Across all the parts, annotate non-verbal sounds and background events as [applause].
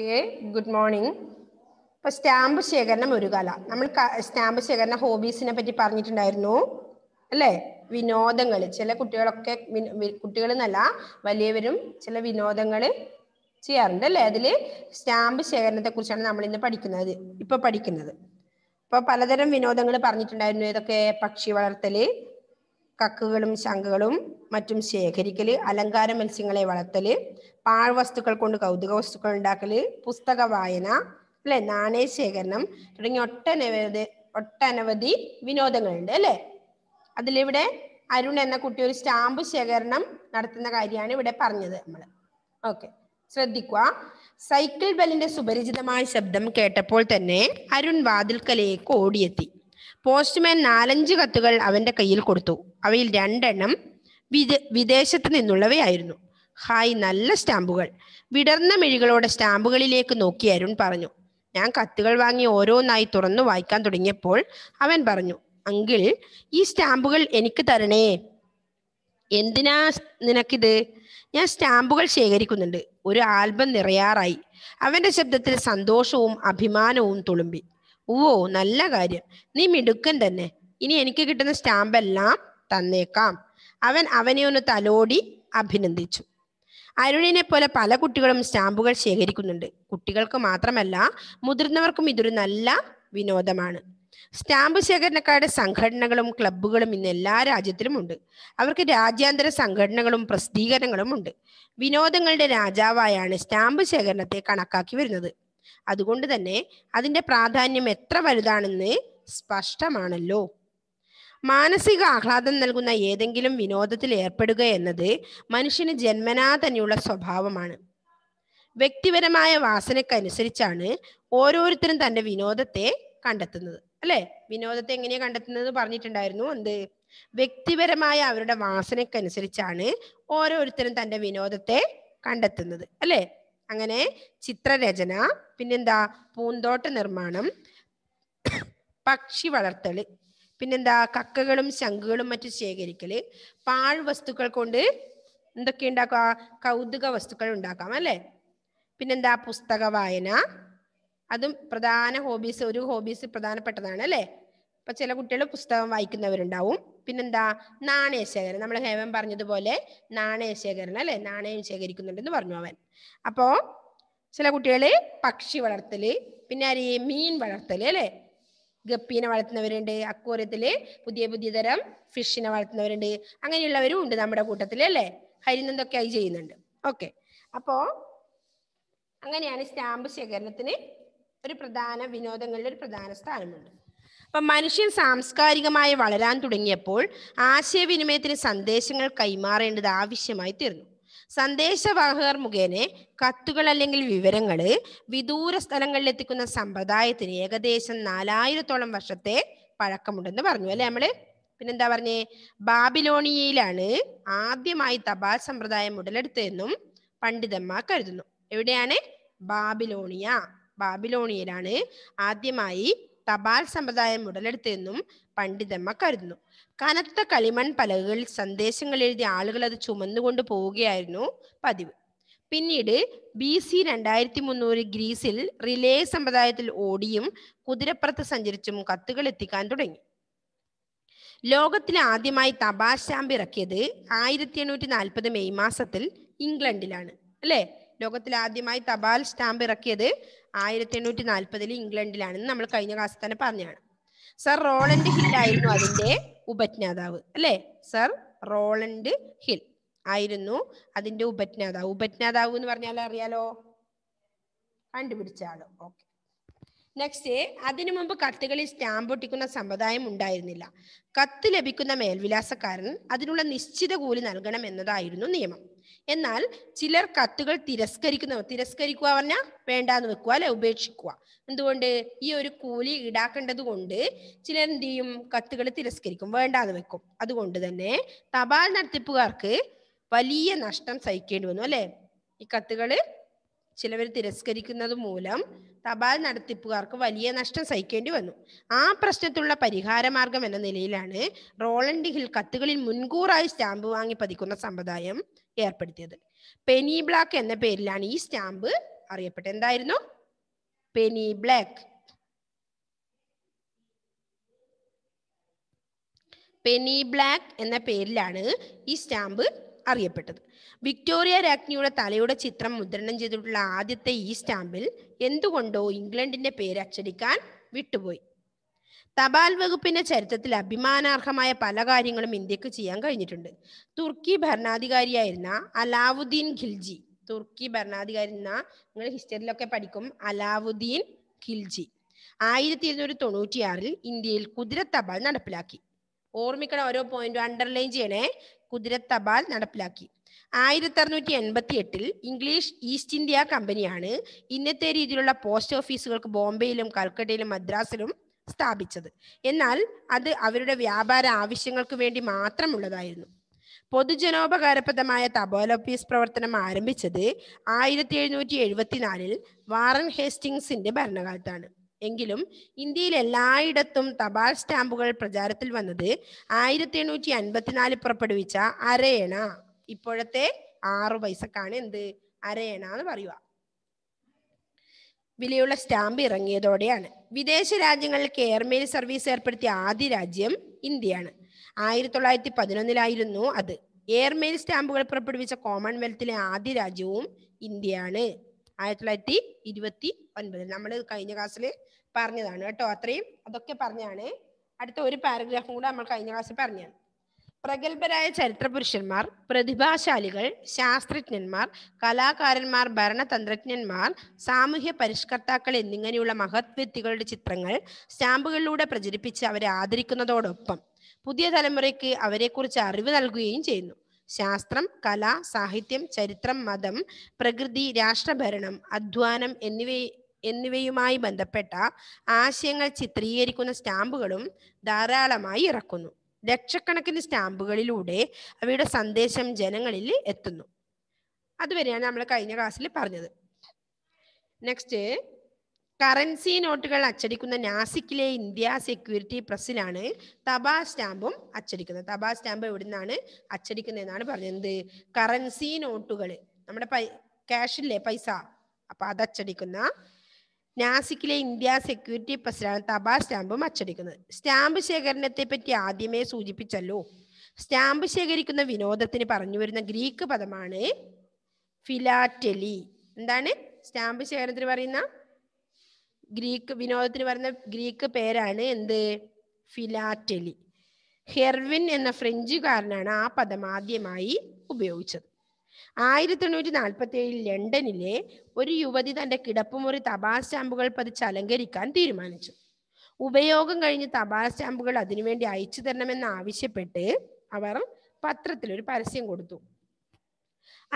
okay good morning ഇപ്പൊ stamp ശേഖരണം ഒരു കല നമ്മൾ സ്റ്റാമ്പ് ശേഖരണ ഹോബീസിനെ പറ്റി പറഞ്ഞിട്ടുണ്ടായിരുന്നു അല്ലേ വിനോദങ്ങൾ ചില കുട്ടികളൊക്കെ കുട്ടികൾ എന്നല്ല വലിയവരും ചില വിനോദങ്ങൾ ചെയ്യാറുണ്ട് അല്ലേ അതിൽ സ്റ്റാമ്പ് ശേഖരണത്തെ കുറിച്ചാണ് നമ്മൾ ഇന്ന് പഠിക്കുന്നത് ഇപ്പൊ പഠിക്കുന്നത് ഇപ്പൊ പലതരം വിനോദങ്ങൾ പറഞ്ഞിട്ടുണ്ടായിരുന്നു ഏതൊക്കെ പക്ഷി വളർത്തല് കക്കുകളും ശംഖുകളും മറ്റും ശേഖരിക്കല് അലങ്കാര മത്സ്യങ്ങളെ വളർത്തല് പാഴ്വസ്തുക്കൾ കൊണ്ട് കൗതുക വസ്തുക്കൾ ഉണ്ടാക്കല് പുസ്തക വായന അല്ലെ നാണയ ശേഖരണം തുടങ്ങിയ ഒട്ടനവധി ഒട്ടനവധി വിനോദങ്ങളുണ്ട് അല്ലെ അതിലിവിടെ അരുൺ എന്ന കുട്ടി ഒരു സ്റ്റാമ്പ് ശേഖരണം നടത്തുന്ന കാര്യമാണ് ഇവിടെ പറഞ്ഞത് നമ്മൾ ഓക്കെ ശ്രദ്ധിക്കുക സൈക്കിൾ ബെല്ലിന്റെ സുപരിചിതമായ ശബ്ദം കേട്ടപ്പോൾ തന്നെ അരുൺ വാതിൽക്കലേക്ക് ഓടിയെത്തി പോസ്റ്റ്മാൻ നാലഞ്ച് കത്തുകൾ അവന്റെ കയ്യിൽ കൊടുത്തു അവയിൽ രണ്ടെണ്ണം വിദ വിദേശത്ത് നിന്നുള്ളവയായിരുന്നു ഹായ് നല്ല സ്റ്റാമ്പുകൾ വിടർന്ന മിഴികളോടെ സ്റ്റാമ്പുകളിലേക്ക് നോക്കി അരുൺ പറഞ്ഞു ഞാൻ കത്തുകൾ വാങ്ങി ഓരോന്നായി തുറന്നു വായിക്കാൻ തുടങ്ങിയപ്പോൾ അവൻ പറഞ്ഞു അങ്കിൾ ഈ സ്റ്റാമ്പുകൾ എനിക്ക് തരണേ എന്തിനാ നിനക്കിത് ഞാൻ സ്റ്റാമ്പുകൾ ശേഖരിക്കുന്നുണ്ട് ഒരു ആൽബം നിറയാറായി അവന്റെ ശബ്ദത്തിൽ സന്തോഷവും അഭിമാനവും തുളുമ്പി ഓ നല്ല കാര്യം നീ മിടുക്കൻ തന്നെ ഇനി എനിക്ക് കിട്ടുന്ന സ്റ്റാമ്പ് എല്ലാം തന്നേക്കാം അവൻ അവനെ ഒന്ന് തലോടി അഭിനന്ദിച്ചു അരുണിനെ പോലെ പല കുട്ടികളും സ്റ്റാമ്പുകൾ ശേഖരിക്കുന്നുണ്ട് കുട്ടികൾക്ക് മാത്രമല്ല മുതിർന്നവർക്കും ഇതൊരു നല്ല വിനോദമാണ് സ്റ്റാമ്പ് ശേഖരണക്കാരുടെ സംഘടനകളും ക്ലബ്ബുകളും ഇന്ന് എല്ലാ രാജ്യത്തിലും ഉണ്ട് അവർക്ക് രാജ്യാന്തര സംഘടനകളും പ്രസിദ്ധീകരണങ്ങളും ഉണ്ട് വിനോദങ്ങളുടെ രാജാവായാണ് സ്റ്റാമ്പ് ശേഖരണത്തെ കണക്കാക്കി വരുന്നത് അതുകൊണ്ട് തന്നെ അതിൻ്റെ പ്രാധാന്യം എത്ര വലുതാണെന്ന് സ്പഷ്ടമാണല്ലോ മാനസിക ആഹ്ലാദം നൽകുന്ന ഏതെങ്കിലും വിനോദത്തിൽ ഏർപ്പെടുക എന്നത് മനുഷ്യന് ജന്മനാ തന്നെയുള്ള സ്വഭാവമാണ് വ്യക്തിപരമായ വാസനക്കനുസരിച്ചാണ് ഓരോരുത്തരും തൻ്റെ വിനോദത്തെ കണ്ടെത്തുന്നത് അല്ലെ വിനോദത്തെ എങ്ങനെയാണ് കണ്ടെത്തുന്നത് പറഞ്ഞിട്ടുണ്ടായിരുന്നു എന്ത് വ്യക്തിപരമായ അവരുടെ വാസനക്കനുസരിച്ചാണ് ഓരോരുത്തരും തൻ്റെ വിനോദത്തെ കണ്ടെത്തുന്നത് അല്ലേ അങ്ങനെ ചിത്രരചന പിന്നെന്താ പൂന്തോട്ട നിർമ്മാണം പക്ഷി വളർത്തൽ പിന്നെന്താ കക്കകളും ശംഖുകളും മറ്റും ശേഖരിക്കല് വസ്തുക്കൾ കൊണ്ട് എന്തൊക്കെ ഉണ്ടാക്കുക കൗതുക വസ്തുക്കൾ ഉണ്ടാക്കാം അല്ലേ പിന്നെന്താ പുസ്തക വായന അതും പ്രധാന ഹോബീസ് ഒരു ഹോബീസ് പ്രധാനപ്പെട്ടതാണ് അല്ലേ അപ്പൊ ചില കുട്ടികൾ പുസ്തകം വായിക്കുന്നവരുണ്ടാവും പിന്നെന്താ നാണയശേഖരം നമ്മൾ ഹേമൻ പറഞ്ഞതുപോലെ നാണയശേഖരണം അല്ലെ നാണയം ശേഖരിക്കുന്നുണ്ടെന്ന് പറഞ്ഞു അവൻ അപ്പോ ചില കുട്ടികള് പക്ഷി വളർത്തല് പിന്നെ അരി മീൻ വളർത്തല് അല്ലെ ഗപ്പീനെ വളർത്തുന്നവരുണ്ട് അക്വോറിയത്തില് പുതിയ പുതിയ തരം ഫിഷിനെ വളർത്തുന്നവരുണ്ട് അങ്ങനെയുള്ളവരും ഉണ്ട് നമ്മുടെ കൂട്ടത്തിൽ അല്ലേ ഹരിനന്ദൊക്കെ ആയി ചെയ്യുന്നുണ്ട് ഓക്കെ അപ്പോ അങ്ങനെയാണ് സ്റ്റാമ്പ് ശേഖരണത്തിന് ഒരു പ്രധാന വിനോദങ്ങളിൽ ഒരു പ്രധാന സ്ഥാനമുണ്ട് അപ്പം മനുഷ്യൻ സാംസ്കാരികമായി വളരാൻ തുടങ്ങിയപ്പോൾ ആശയവിനിമയത്തിന് സന്ദേശങ്ങൾ കൈമാറേണ്ടത് ആവശ്യമായി തീർന്നു സന്ദേശവാഹകർ മുഖേന കത്തുകൾ അല്ലെങ്കിൽ വിവരങ്ങൾ വിദൂര സ്ഥലങ്ങളിൽ എത്തിക്കുന്ന സമ്പ്രദായത്തിന് ഏകദേശം നാലായിരത്തോളം വർഷത്തെ പഴക്കമുണ്ടെന്ന് പറഞ്ഞു അല്ലെ നമ്മള് പിന്നെന്താ പറഞ്ഞേ ബാബിലോണിയയിലാണ് ആദ്യമായി തപാൽ സമ്പ്രദായം ഉടലെടുത്തതെന്നും പണ്ഡിതന്മാർ കരുതുന്നു എവിടെയാണ് ബാബിലോണിയ ബാബിലോണിയയിലാണ് ആദ്യമായി തപാൽ സമ്പ്രദായം ഉടലെടുത്തെന്നും പണ്ഡിതമ്മ കരുതുന്നു കനത്ത കളിമൺ പലകകളിൽ സന്ദേശങ്ങൾ എഴുതിയ ആളുകൾ അത് ചുമന്നുകൊണ്ട് പോവുകയായിരുന്നു പതിവ് പിന്നീട് ബി സി രണ്ടായിരത്തി മുന്നൂറ് ഗ്രീസിൽ റിലേ സമ്പ്രദായത്തിൽ ഓടിയും കുതിരപ്പുറത്ത് സഞ്ചരിച്ചും കത്തുകൾ എത്തിക്കാൻ തുടങ്ങി ലോകത്തിൽ ആദ്യമായി തപാൽ സ്റ്റാമ്പ് ഇറക്കിയത് ആയിരത്തി എണ്ണൂറ്റി നാൽപ്പത് മെയ് മാസത്തിൽ ഇംഗ്ലണ്ടിലാണ് അല്ലേ ലോകത്തിൽ ആദ്യമായി തപാൽ സ്റ്റാമ്പ് ഇറക്കിയത് ആയിരത്തി എണ്ണൂറ്റി നാൽപ്പതിൽ ഇംഗ്ലണ്ടിലാണെന്ന് നമ്മൾ കഴിഞ്ഞ ക്ലാസ്സിൽ തന്നെ പറഞ്ഞാണ് സർ റോളൻഡ് ഹിൽ ആയിരുന്നു അതിന്റെ ഉപജ്ഞാതാവ് അല്ലെ സർ റോളൻഡ് ഹിൽ ആയിരുന്നു അതിന്റെ ഉപജ്ഞാതാവ് ഉപജ്ഞാതാവ് എന്ന് പറഞ്ഞാൽ അറിയാലോ കണ്ടുപിടിച്ച ആള് ഓക്കെ നെക്സ്റ്റ് അതിനു മുമ്പ് കത്തുകളിൽ സ്റ്റാമ്പ് ഒട്ടിക്കുന്ന സമ്പ്രദായം ഉണ്ടായിരുന്നില്ല കത്ത് ലഭിക്കുന്ന മേൽവിലാസക്കാരൻ അതിനുള്ള നിശ്ചിത കൂലി നൽകണം എന്നതായിരുന്നു നിയമം എന്നാൽ ചിലർ കത്തുകൾ തിരസ്കരിക്കുന്ന തിരസ്കരിക്കുക പറഞ്ഞാൽ വേണ്ടാന്ന് വെക്കുക അല്ലെ ഉപേക്ഷിക്കുക എന്തുകൊണ്ട് ഈ ഒരു കൂലി ഈടാക്കേണ്ടത് കൊണ്ട് ചിലർ എന്ത് ചെയ്യും കത്തുകൾ തിരസ്കരിക്കും വേണ്ടാന്ന് വെക്കും അതുകൊണ്ട് തന്നെ തപാൽ നടത്തിപ്പുകാർക്ക് വലിയ നഷ്ടം സഹിക്കേണ്ടി വന്നു അല്ലെ ഈ കത്തുകള് ചിലവർ തിരസ്കരിക്കുന്നത് മൂലം തപാൽ നടത്തിപ്പുകാർക്ക് വലിയ നഷ്ടം സഹിക്കേണ്ടി വന്നു ആ പ്രശ്നത്തിലുള്ള പരിഹാരമാർഗം എന്ന നിലയിലാണ് റോളൻഡ് ഹിൽ കത്തുകളിൽ മുൻകൂറായി സ്റ്റാമ്പ് വാങ്ങി പതിക്കുന്ന സമ്പ്രദായം ഏർപ്പെടുത്തിയത് പെനി ബ്ലാക്ക് എന്ന പേരിലാണ് ഈ സ്റ്റാമ്പ് അറിയപ്പെട്ടത് എന്തായിരുന്നു പെനി ബ്ലാക്ക് പെനി ബ്ലാക്ക് എന്ന പേരിലാണ് ഈ സ്റ്റാമ്പ് അറിയപ്പെട്ടത് വിക്ടോറിയ രാജ്ഞിയുടെ തലയുടെ ചിത്രം മുദ്രണം ചെയ്തിട്ടുള്ള ആദ്യത്തെ ഈ സ്റ്റാമ്പിൽ എന്തുകൊണ്ടോ ഇംഗ്ലണ്ടിന്റെ പേര് അച്ചടിക്കാൻ വിട്ടുപോയി തപാൽ വകുപ്പിന്റെ ചരിത്രത്തിൽ അഭിമാനാർഹമായ പല കാര്യങ്ങളും ഇന്ത്യക്ക് ചെയ്യാൻ കഴിഞ്ഞിട്ടുണ്ട് തുർക്കി ഭരണാധികാരിയായിരുന്ന അലാവുദ്ദീൻ ഖിൽജി തുർക്കി ഭരണാധികാരി എന്ന നിങ്ങൾ ഹിസ്റ്ററിയിലൊക്കെ പഠിക്കും അലാവുദ്ദീൻ ഖിൽജി ആയിരത്തി ഇരുന്നൂറ്റി തൊണ്ണൂറ്റിയാറിൽ ഇന്ത്യയിൽ കുതിര തപാൽ നടപ്പിലാക്കി ഓർമ്മിക്കണം ഓരോ പോയിന്റും അണ്ടർലൈൻ ചെയ്യണേ കുതിരത്ത് തപാൽ നടപ്പിലാക്കി ആയിരത്തി അറുന്നൂറ്റി എൺപത്തി എട്ടിൽ ഇംഗ്ലീഷ് ഈസ്റ്റ് ഇന്ത്യ കമ്പനിയാണ് ഇന്നത്തെ രീതിയിലുള്ള പോസ്റ്റ് ഓഫീസുകൾക്ക് ബോംബെയിലും കൽക്കട്ടയിലും മദ്രാസിലും സ്ഥാപിച്ചത് എന്നാൽ അത് അവരുടെ വ്യാപാര ആവശ്യങ്ങൾക്ക് വേണ്ടി മാത്രമുള്ളതായിരുന്നു പൊതുജനോപകാരപ്രദമായ തപാൽ ഓഫീസ് പ്രവർത്തനം ആരംഭിച്ചത് ആയിരത്തി എഴുന്നൂറ്റി എഴുപത്തിനാലിൽ വാറൻ ഹേസ്റ്റിങ്സിന്റെ ഭരണകാലത്താണ് എങ്കിലും ഇന്ത്യയിൽ എല്ലായിടത്തും തപാൽ സ്റ്റാമ്പുകൾ പ്രചാരത്തിൽ വന്നത് ആയിരത്തി എണ്ണൂറ്റി അൻപത്തിനാല് പുറപ്പെടുവിച്ച അരയണ ഇപ്പോഴത്തെ ആറു പൈസക്കാണ് എന്ത് അരയണ എന്ന് പറയുക വിലയുള്ള സ്റ്റാമ്പ് ഇറങ്ങിയതോടെയാണ് വിദേശ രാജ്യങ്ങളിൽ എയർ സർവീസ് ഏർപ്പെടുത്തിയ ആദ്യ രാജ്യം ഇന്ത്യയാണ് ആയിരത്തി തൊള്ളായിരത്തി പതിനൊന്നിലായിരുന്നു അത് എയർമെയിൽ സ്റ്റാമ്പുകൾ പുറപ്പെടുവിച്ച കോമൺവെൽത്തിലെ ആദ്യ രാജ്യവും ഇന്ത്യയാണ് ആയിരത്തി തൊള്ളായിരത്തി ഇരുപത്തി ഒൻപതിൽ നമ്മൾ കഴിഞ്ഞ ക്ലാസ്സിൽ പറഞ്ഞതാണ് കേട്ടോ അത്രയും അതൊക്കെ പറഞ്ഞാണ് അടുത്ത ഒരു പാരഗ്രാഫും കൂടെ നമ്മൾ കഴിഞ്ഞ ക്ലാസ്സിൽ പറഞ്ഞാണ് പ്രഗത്ഭരായ ചരിത്ര പുരുഷന്മാർ പ്രതിഭാശാലികൾ ശാസ്ത്രജ്ഞന്മാർ കലാകാരന്മാർ ഭരണതന്ത്രജ്ഞന്മാർ സാമൂഹ്യ പരിഷ്കർത്താക്കൾ എന്നിങ്ങനെയുള്ള മഹത് വ്യക്തികളുടെ ചിത്രങ്ങൾ സ്റ്റാമ്പുകളിലൂടെ പ്രചരിപ്പിച്ച് അവരെ ആദരിക്കുന്നതോടൊപ്പം പുതിയ തലമുറയ്ക്ക് അവരെക്കുറിച്ച് അറിവ് നൽകുകയും ചെയ്യുന്നു ശാസ്ത്രം കല സാഹിത്യം ചരിത്രം മതം പ്രകൃതി രാഷ്ട്രഭരണം അധ്വാനം എന്നിവ എന്നിവയുമായി ബന്ധപ്പെട്ട ആശയങ്ങൾ ചിത്രീകരിക്കുന്ന സ്റ്റാമ്പുകളും ധാരാളമായി ഇറക്കുന്നു ലക്ഷക്കണക്കിന് സ്റ്റാമ്പുകളിലൂടെ അവയുടെ സന്ദേശം ജനങ്ങളിൽ എത്തുന്നു അതുവരെയാണ് നമ്മൾ കഴിഞ്ഞ ക്ലാസ്സിൽ പറഞ്ഞത് നെക്സ്റ്റ് കറൻസി നോട്ടുകൾ അച്ചടിക്കുന്ന നാസിക്കിലെ ഇന്ത്യ സെക്യൂരിറ്റി പ്രസ്സിലാണ് തപാ സ്റ്റാമ്പും അച്ചടിക്കുന്നത് തപാ സ്റ്റാമ്പ് എവിടെ നിന്നാണ് അച്ചടിക്കുന്നതെന്നാണ് പറഞ്ഞത് കറൻസി നോട്ടുകൾ നമ്മുടെ പൈ ക്യാഷില്ലേ പൈസ അപ്പൊ അത് അച്ചടിക്കുന്ന നാസിക്കിലെ ഇന്ത്യ സെക്യൂരിറ്റി പ്രസിഡന്റ് തപാൽ സ്റ്റാമ്പും അച്ചടിക്കുന്നത് സ്റ്റാമ്പ് ശേഖരണത്തെ പറ്റി ആദ്യമേ സൂചിപ്പിച്ചല്ലോ സ്റ്റാമ്പ് ശേഖരിക്കുന്ന വിനോദത്തിന് പറഞ്ഞു വരുന്ന ഗ്രീക്ക് പദമാണ് ഫിലാറ്റലി എന്താണ് സ്റ്റാമ്പ് ശേഖരണത്തിന് പറയുന്ന ഗ്രീക്ക് വിനോദത്തിന് പറയുന്ന ഗ്രീക്ക് പേരാണ് എന്ത് ഫിലാറ്റലി ഹെർവിൻ എന്ന ഫ്രഞ്ചുകാരനാണ് ആ പദം ആദ്യമായി ഉപയോഗിച്ചത് ആയിരത്തി എണ്ണൂറ്റി നാൽപ്പത്തി ഏഴിൽ ലണ്ടനിലെ ഒരു യുവതി തന്റെ കിടപ്പുമുറി തപാൽ സ്റ്റാമ്പുകൾ പതിച്ച് അലങ്കരിക്കാൻ തീരുമാനിച്ചു ഉപയോഗം കഴിഞ്ഞ് തപാൽ സ്റ്റാമ്പുകൾ അതിനുവേണ്ടി അയച്ചു തരണമെന്ന് ആവശ്യപ്പെട്ട് അവർ പത്രത്തിൽ ഒരു പരസ്യം കൊടുത്തു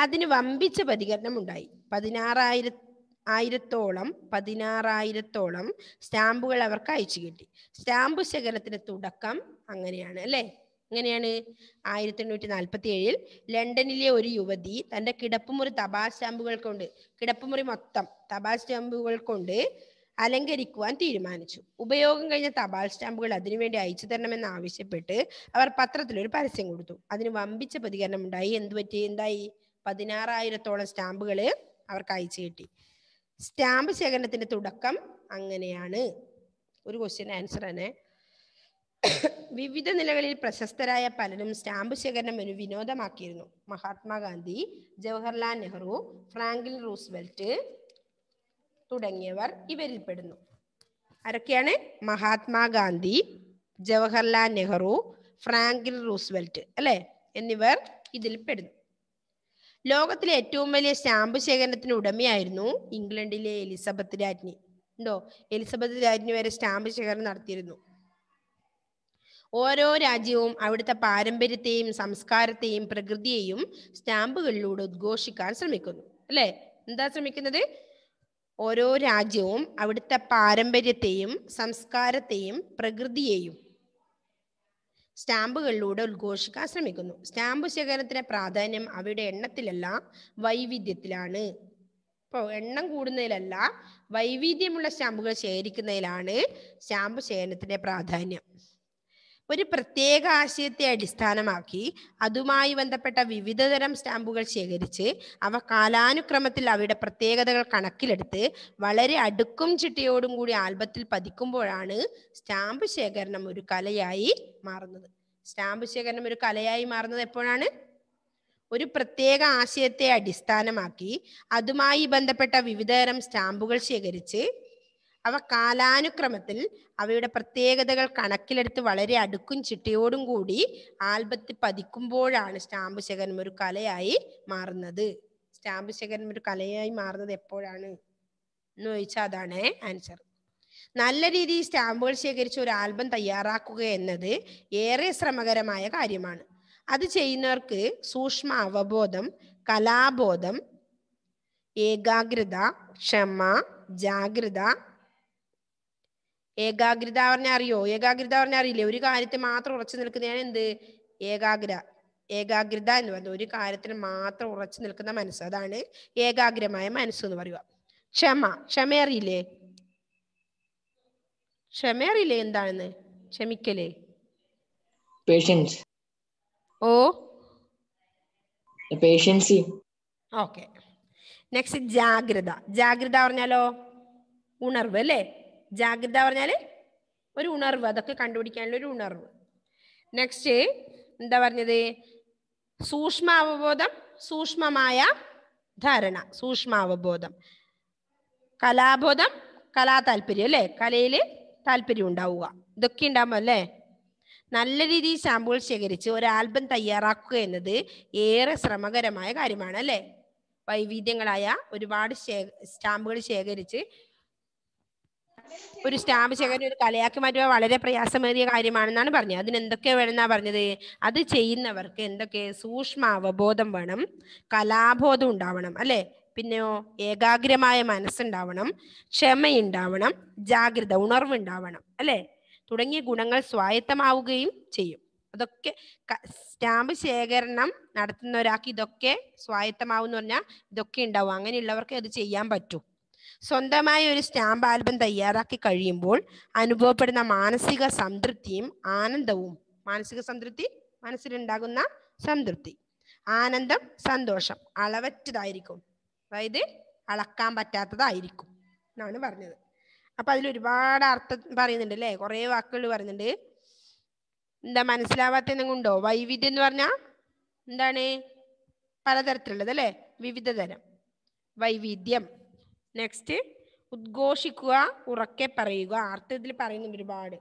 അതിന് വമ്പിച്ച പ്രതികരണം ഉണ്ടായി പതിനാറായിര ആയിരത്തോളം പതിനാറായിരത്തോളം സ്റ്റാമ്പുകൾ അവർക്ക് അയച്ചു കിട്ടി സ്റ്റാമ്പ് ശേഖരത്തിന്റെ തുടക്കം അങ്ങനെയാണ് അല്ലേ എങ്ങനെയാണ് ആയിരത്തി എണ്ണൂറ്റി നാൽപ്പത്തി ഏഴിൽ ലണ്ടനിലെ ഒരു യുവതി തന്റെ കിടപ്പുമുറി തപാൽ സ്റ്റാമ്പുകൾ കൊണ്ട് കിടപ്പുമുറി മൊത്തം തപാൽ സ്റ്റാമ്പുകൾ കൊണ്ട് അലങ്കരിക്കുവാൻ തീരുമാനിച്ചു ഉപയോഗം കഴിഞ്ഞ തപാൽ സ്റ്റാമ്പുകൾ അതിനുവേണ്ടി അയച്ചു തരണമെന്ന് ആവശ്യപ്പെട്ട് അവർ പത്രത്തിൽ ഒരു പരസ്യം കൊടുത്തു അതിന് വമ്പിച്ച പ്രതികരണം ഉണ്ടായി എന്തുപറ്റി എന്തായി പതിനാറായിരത്തോളം സ്റ്റാമ്പുകൾ അവർക്ക് അയച്ചു കിട്ടി സ്റ്റാമ്പ് ശേഖരണത്തിന്റെ തുടക്കം അങ്ങനെയാണ് ഒരു ക്വസ്റ്റ്യൻ ആൻസർ തന്നെ [coughs] വിവിധ നിലകളിൽ പ്രശസ്തരായ പലരും സ്റ്റാമ്പ് ശേഖരണം ഒരു വിനോദമാക്കിയിരുന്നു മഹാത്മാഗാന്ധി ജവഹർലാൽ നെഹ്റു ഫ്രാങ്കിൻ റൂസ്വെൽറ്റ് തുടങ്ങിയവർ ഇവരിൽ പെടുന്നു ആരൊക്കെയാണ് മഹാത്മാഗാന്ധി ജവഹർലാൽ നെഹ്റു ഫ്രാങ്കിൻ റൂസ്വെൽറ്റ് അല്ലെ എന്നിവർ ഇതിൽ പെടുന്നു ലോകത്തിലെ ഏറ്റവും വലിയ സ്റ്റാമ്പ് ശേഖരണത്തിന് ഉടമയായിരുന്നു ഇംഗ്ലണ്ടിലെ എലിസബത്ത് രാജ്ഞി ഉണ്ടോ എലിസബത്ത് രാജ്ഞി വരെ സ്റ്റാമ്പ് ശേഖരണം നടത്തിയിരുന്നു ഓരോ രാജ്യവും അവിടുത്തെ പാരമ്പര്യത്തെയും സംസ്കാരത്തെയും പ്രകൃതിയെയും സ്റ്റാമ്പുകളിലൂടെ ഉദ്ഘോഷിക്കാൻ ശ്രമിക്കുന്നു അല്ലേ എന്താ ശ്രമിക്കുന്നത് ഓരോ രാജ്യവും അവിടുത്തെ പാരമ്പര്യത്തെയും സംസ്കാരത്തെയും പ്രകൃതിയെയും സ്റ്റാമ്പുകളിലൂടെ ഉദ്ഘോഷിക്കാൻ ശ്രമിക്കുന്നു സ്റ്റാമ്പ് ശേഖരണത്തിന്റെ പ്രാധാന്യം അവയുടെ എണ്ണത്തിലല്ല വൈവിധ്യത്തിലാണ് ഇപ്പോൾ എണ്ണം കൂടുന്നതിലല്ല വൈവിധ്യമുള്ള സ്റ്റാമ്പുകൾ ശേഖരിക്കുന്നതിലാണ് സ്റ്റാമ്പ് ശേഖരണത്തിന്റെ പ്രാധാന്യം ഒരു പ്രത്യേക ആശയത്തെ അടിസ്ഥാനമാക്കി അതുമായി ബന്ധപ്പെട്ട തരം സ്റ്റാമ്പുകൾ ശേഖരിച്ച് അവ കാലാനുക്രമത്തിൽ അവയുടെ പ്രത്യേകതകൾ കണക്കിലെടുത്ത് വളരെ അടുക്കും ചിട്ടയോടും കൂടി ആൽബത്തിൽ പതിക്കുമ്പോഴാണ് സ്റ്റാമ്പ് ശേഖരണം ഒരു കലയായി മാറുന്നത് സ്റ്റാമ്പ് ശേഖരണം ഒരു കലയായി മാറുന്നത് എപ്പോഴാണ് ഒരു പ്രത്യേക ആശയത്തെ അടിസ്ഥാനമാക്കി അതുമായി ബന്ധപ്പെട്ട തരം സ്റ്റാമ്പുകൾ ശേഖരിച്ച് അവ കാലാനുക്രമത്തിൽ അവയുടെ പ്രത്യേകതകൾ കണക്കിലെടുത്ത് വളരെ അടുക്കും ചിട്ടയോടും കൂടി ആൽബത്തിൽ പതിക്കുമ്പോഴാണ് സ്റ്റാമ്പ് ശേഖരം ഒരു കലയായി മാറുന്നത് സ്റ്റാമ്പ് ശേഖരം ഒരു കലയായി മാറുന്നത് എപ്പോഴാണ് എന്ന് ചോദിച്ചാൽ അതാണ് ആൻസർ നല്ല രീതിയിൽ സ്റ്റാമ്പുകൾ ശേഖരിച്ച് ഒരു ആൽബം തയ്യാറാക്കുക എന്നത് ഏറെ ശ്രമകരമായ കാര്യമാണ് അത് ചെയ്യുന്നവർക്ക് സൂക്ഷ്മ അവബോധം കലാബോധം ഏകാഗ്രത ക്ഷമ ജാഗ്രത ഏകാഗ്രത പറഞ്ഞ അറിയോ ഏകാഗ്രത പറഞ്ഞ അറിയില്ലേ ഒരു കാര്യത്തെ മാത്രം ഉറച്ചു നിൽക്കുന്നതാണ് എന്ത് ഏകാഗ്ര ഏകാഗ്രത എന്ന് പറയുന്നത് ഒരു കാര്യത്തിൽ മാത്രം ഉറച്ചു നിൽക്കുന്ന മനസ്സ് അതാണ് ഏകാഗ്രമായ മനസ്സ് എന്ന് പറയുക ക്ഷമ ക്ഷമ അറിയില്ലേ ക്ഷമ അറിയില്ലേ എന്താണെന്ന് ക്ഷമിക്കലേ ഓ ഓക്കെ നെക്സ്റ്റ് ജാഗ്രത ജാഗ്രത പറഞ്ഞാലോ ഉണർവ് അല്ലേ ജാഗ്രത പറഞ്ഞാൽ ഒരു ഉണർവ് അതൊക്കെ കണ്ടുപിടിക്കാനുള്ള ഒരു ഉണർവ് നെക്സ്റ്റ് എന്താ പറഞ്ഞത് സൂക്ഷ്മ അവബോധം സൂക്ഷ്മമായ ധാരണ സൂക്ഷ്മ അവബോധം കലാബോധം കലാ താല്പര്യം അല്ലെ കലയിൽ താല്പര്യം ഉണ്ടാവുക ഇതൊക്കെ ഉണ്ടാകുമ്പോൾ അല്ലെ നല്ല രീതിയിൽ സാമ്പിൾ ശേഖരിച്ച് ഒരു ആൽബം തയ്യാറാക്കുക എന്നത് ഏറെ ശ്രമകരമായ കാര്യമാണ് അല്ലെ വൈവിധ്യങ്ങളായ ഒരുപാട് സ്റ്റാമ്പുകൾ ശേഖരിച്ച് ഒരു സ്റ്റാമ്പ് ശേഖരം ഒരു കലയാക്കി മാറ്റുക വളരെ പ്രയാസമേറിയ കാര്യമാണെന്നാണ് പറഞ്ഞത് അതിന് എന്തൊക്കെ വേണമെന്നാ പറഞ്ഞത് അത് ചെയ്യുന്നവർക്ക് എന്തൊക്കെ സൂക്ഷ്മ അവബോധം വേണം കലാബോധം ഉണ്ടാവണം അല്ലെ പിന്നെയോ ഏകാഗ്രമായ മനസ്സുണ്ടാവണം ക്ഷമയുണ്ടാവണം ജാഗ്രത ഉണർവുണ്ടാവണം അല്ലെ തുടങ്ങിയ ഗുണങ്ങൾ സ്വായത്തമാവുകയും ചെയ്യും അതൊക്കെ സ്റ്റാമ്പ് ശേഖരണം നടത്തുന്ന ഒരാൾക്ക് ഇതൊക്കെ സ്വായത്തമാവും എന്ന് പറഞ്ഞാൽ ഇതൊക്കെ ഉണ്ടാവും അങ്ങനെയുള്ളവർക്ക് അത് ചെയ്യാൻ പറ്റും സ്വന്തമായ ഒരു സ്റ്റാമ്പ് ആൽബം തയ്യാറാക്കി കഴിയുമ്പോൾ അനുഭവപ്പെടുന്ന മാനസിക സംതൃപ്തിയും ആനന്ദവും മാനസിക സംതൃപ്തി മനസ്സിലുണ്ടാകുന്ന സംതൃപ്തി ആനന്ദം സന്തോഷം അളവറ്റതായിരിക്കും അതായത് അളക്കാൻ പറ്റാത്തതായിരിക്കും എന്നാണ് പറഞ്ഞത് അപ്പൊ അതിൽ ഒരുപാട് അർത്ഥം പറയുന്നുണ്ട് അല്ലേ കുറെ വാക്കുകൾ പറയുന്നുണ്ട് എന്താ മനസ്സിലാവാത്ത എന്തെങ്കിലും ഉണ്ടോ വൈവിധ്യം എന്ന് പറഞ്ഞാ എന്താണ് പലതരത്തിലുള്ളത് അല്ലേ വിവിധ തരം വൈവിധ്യം നെക്സ്റ്റ് ഉദ്ഘോഷിക്കുക ഉറക്കെ പറയുക അർത്ഥത്തിൽ പറയുന്ന ഒരുപാട്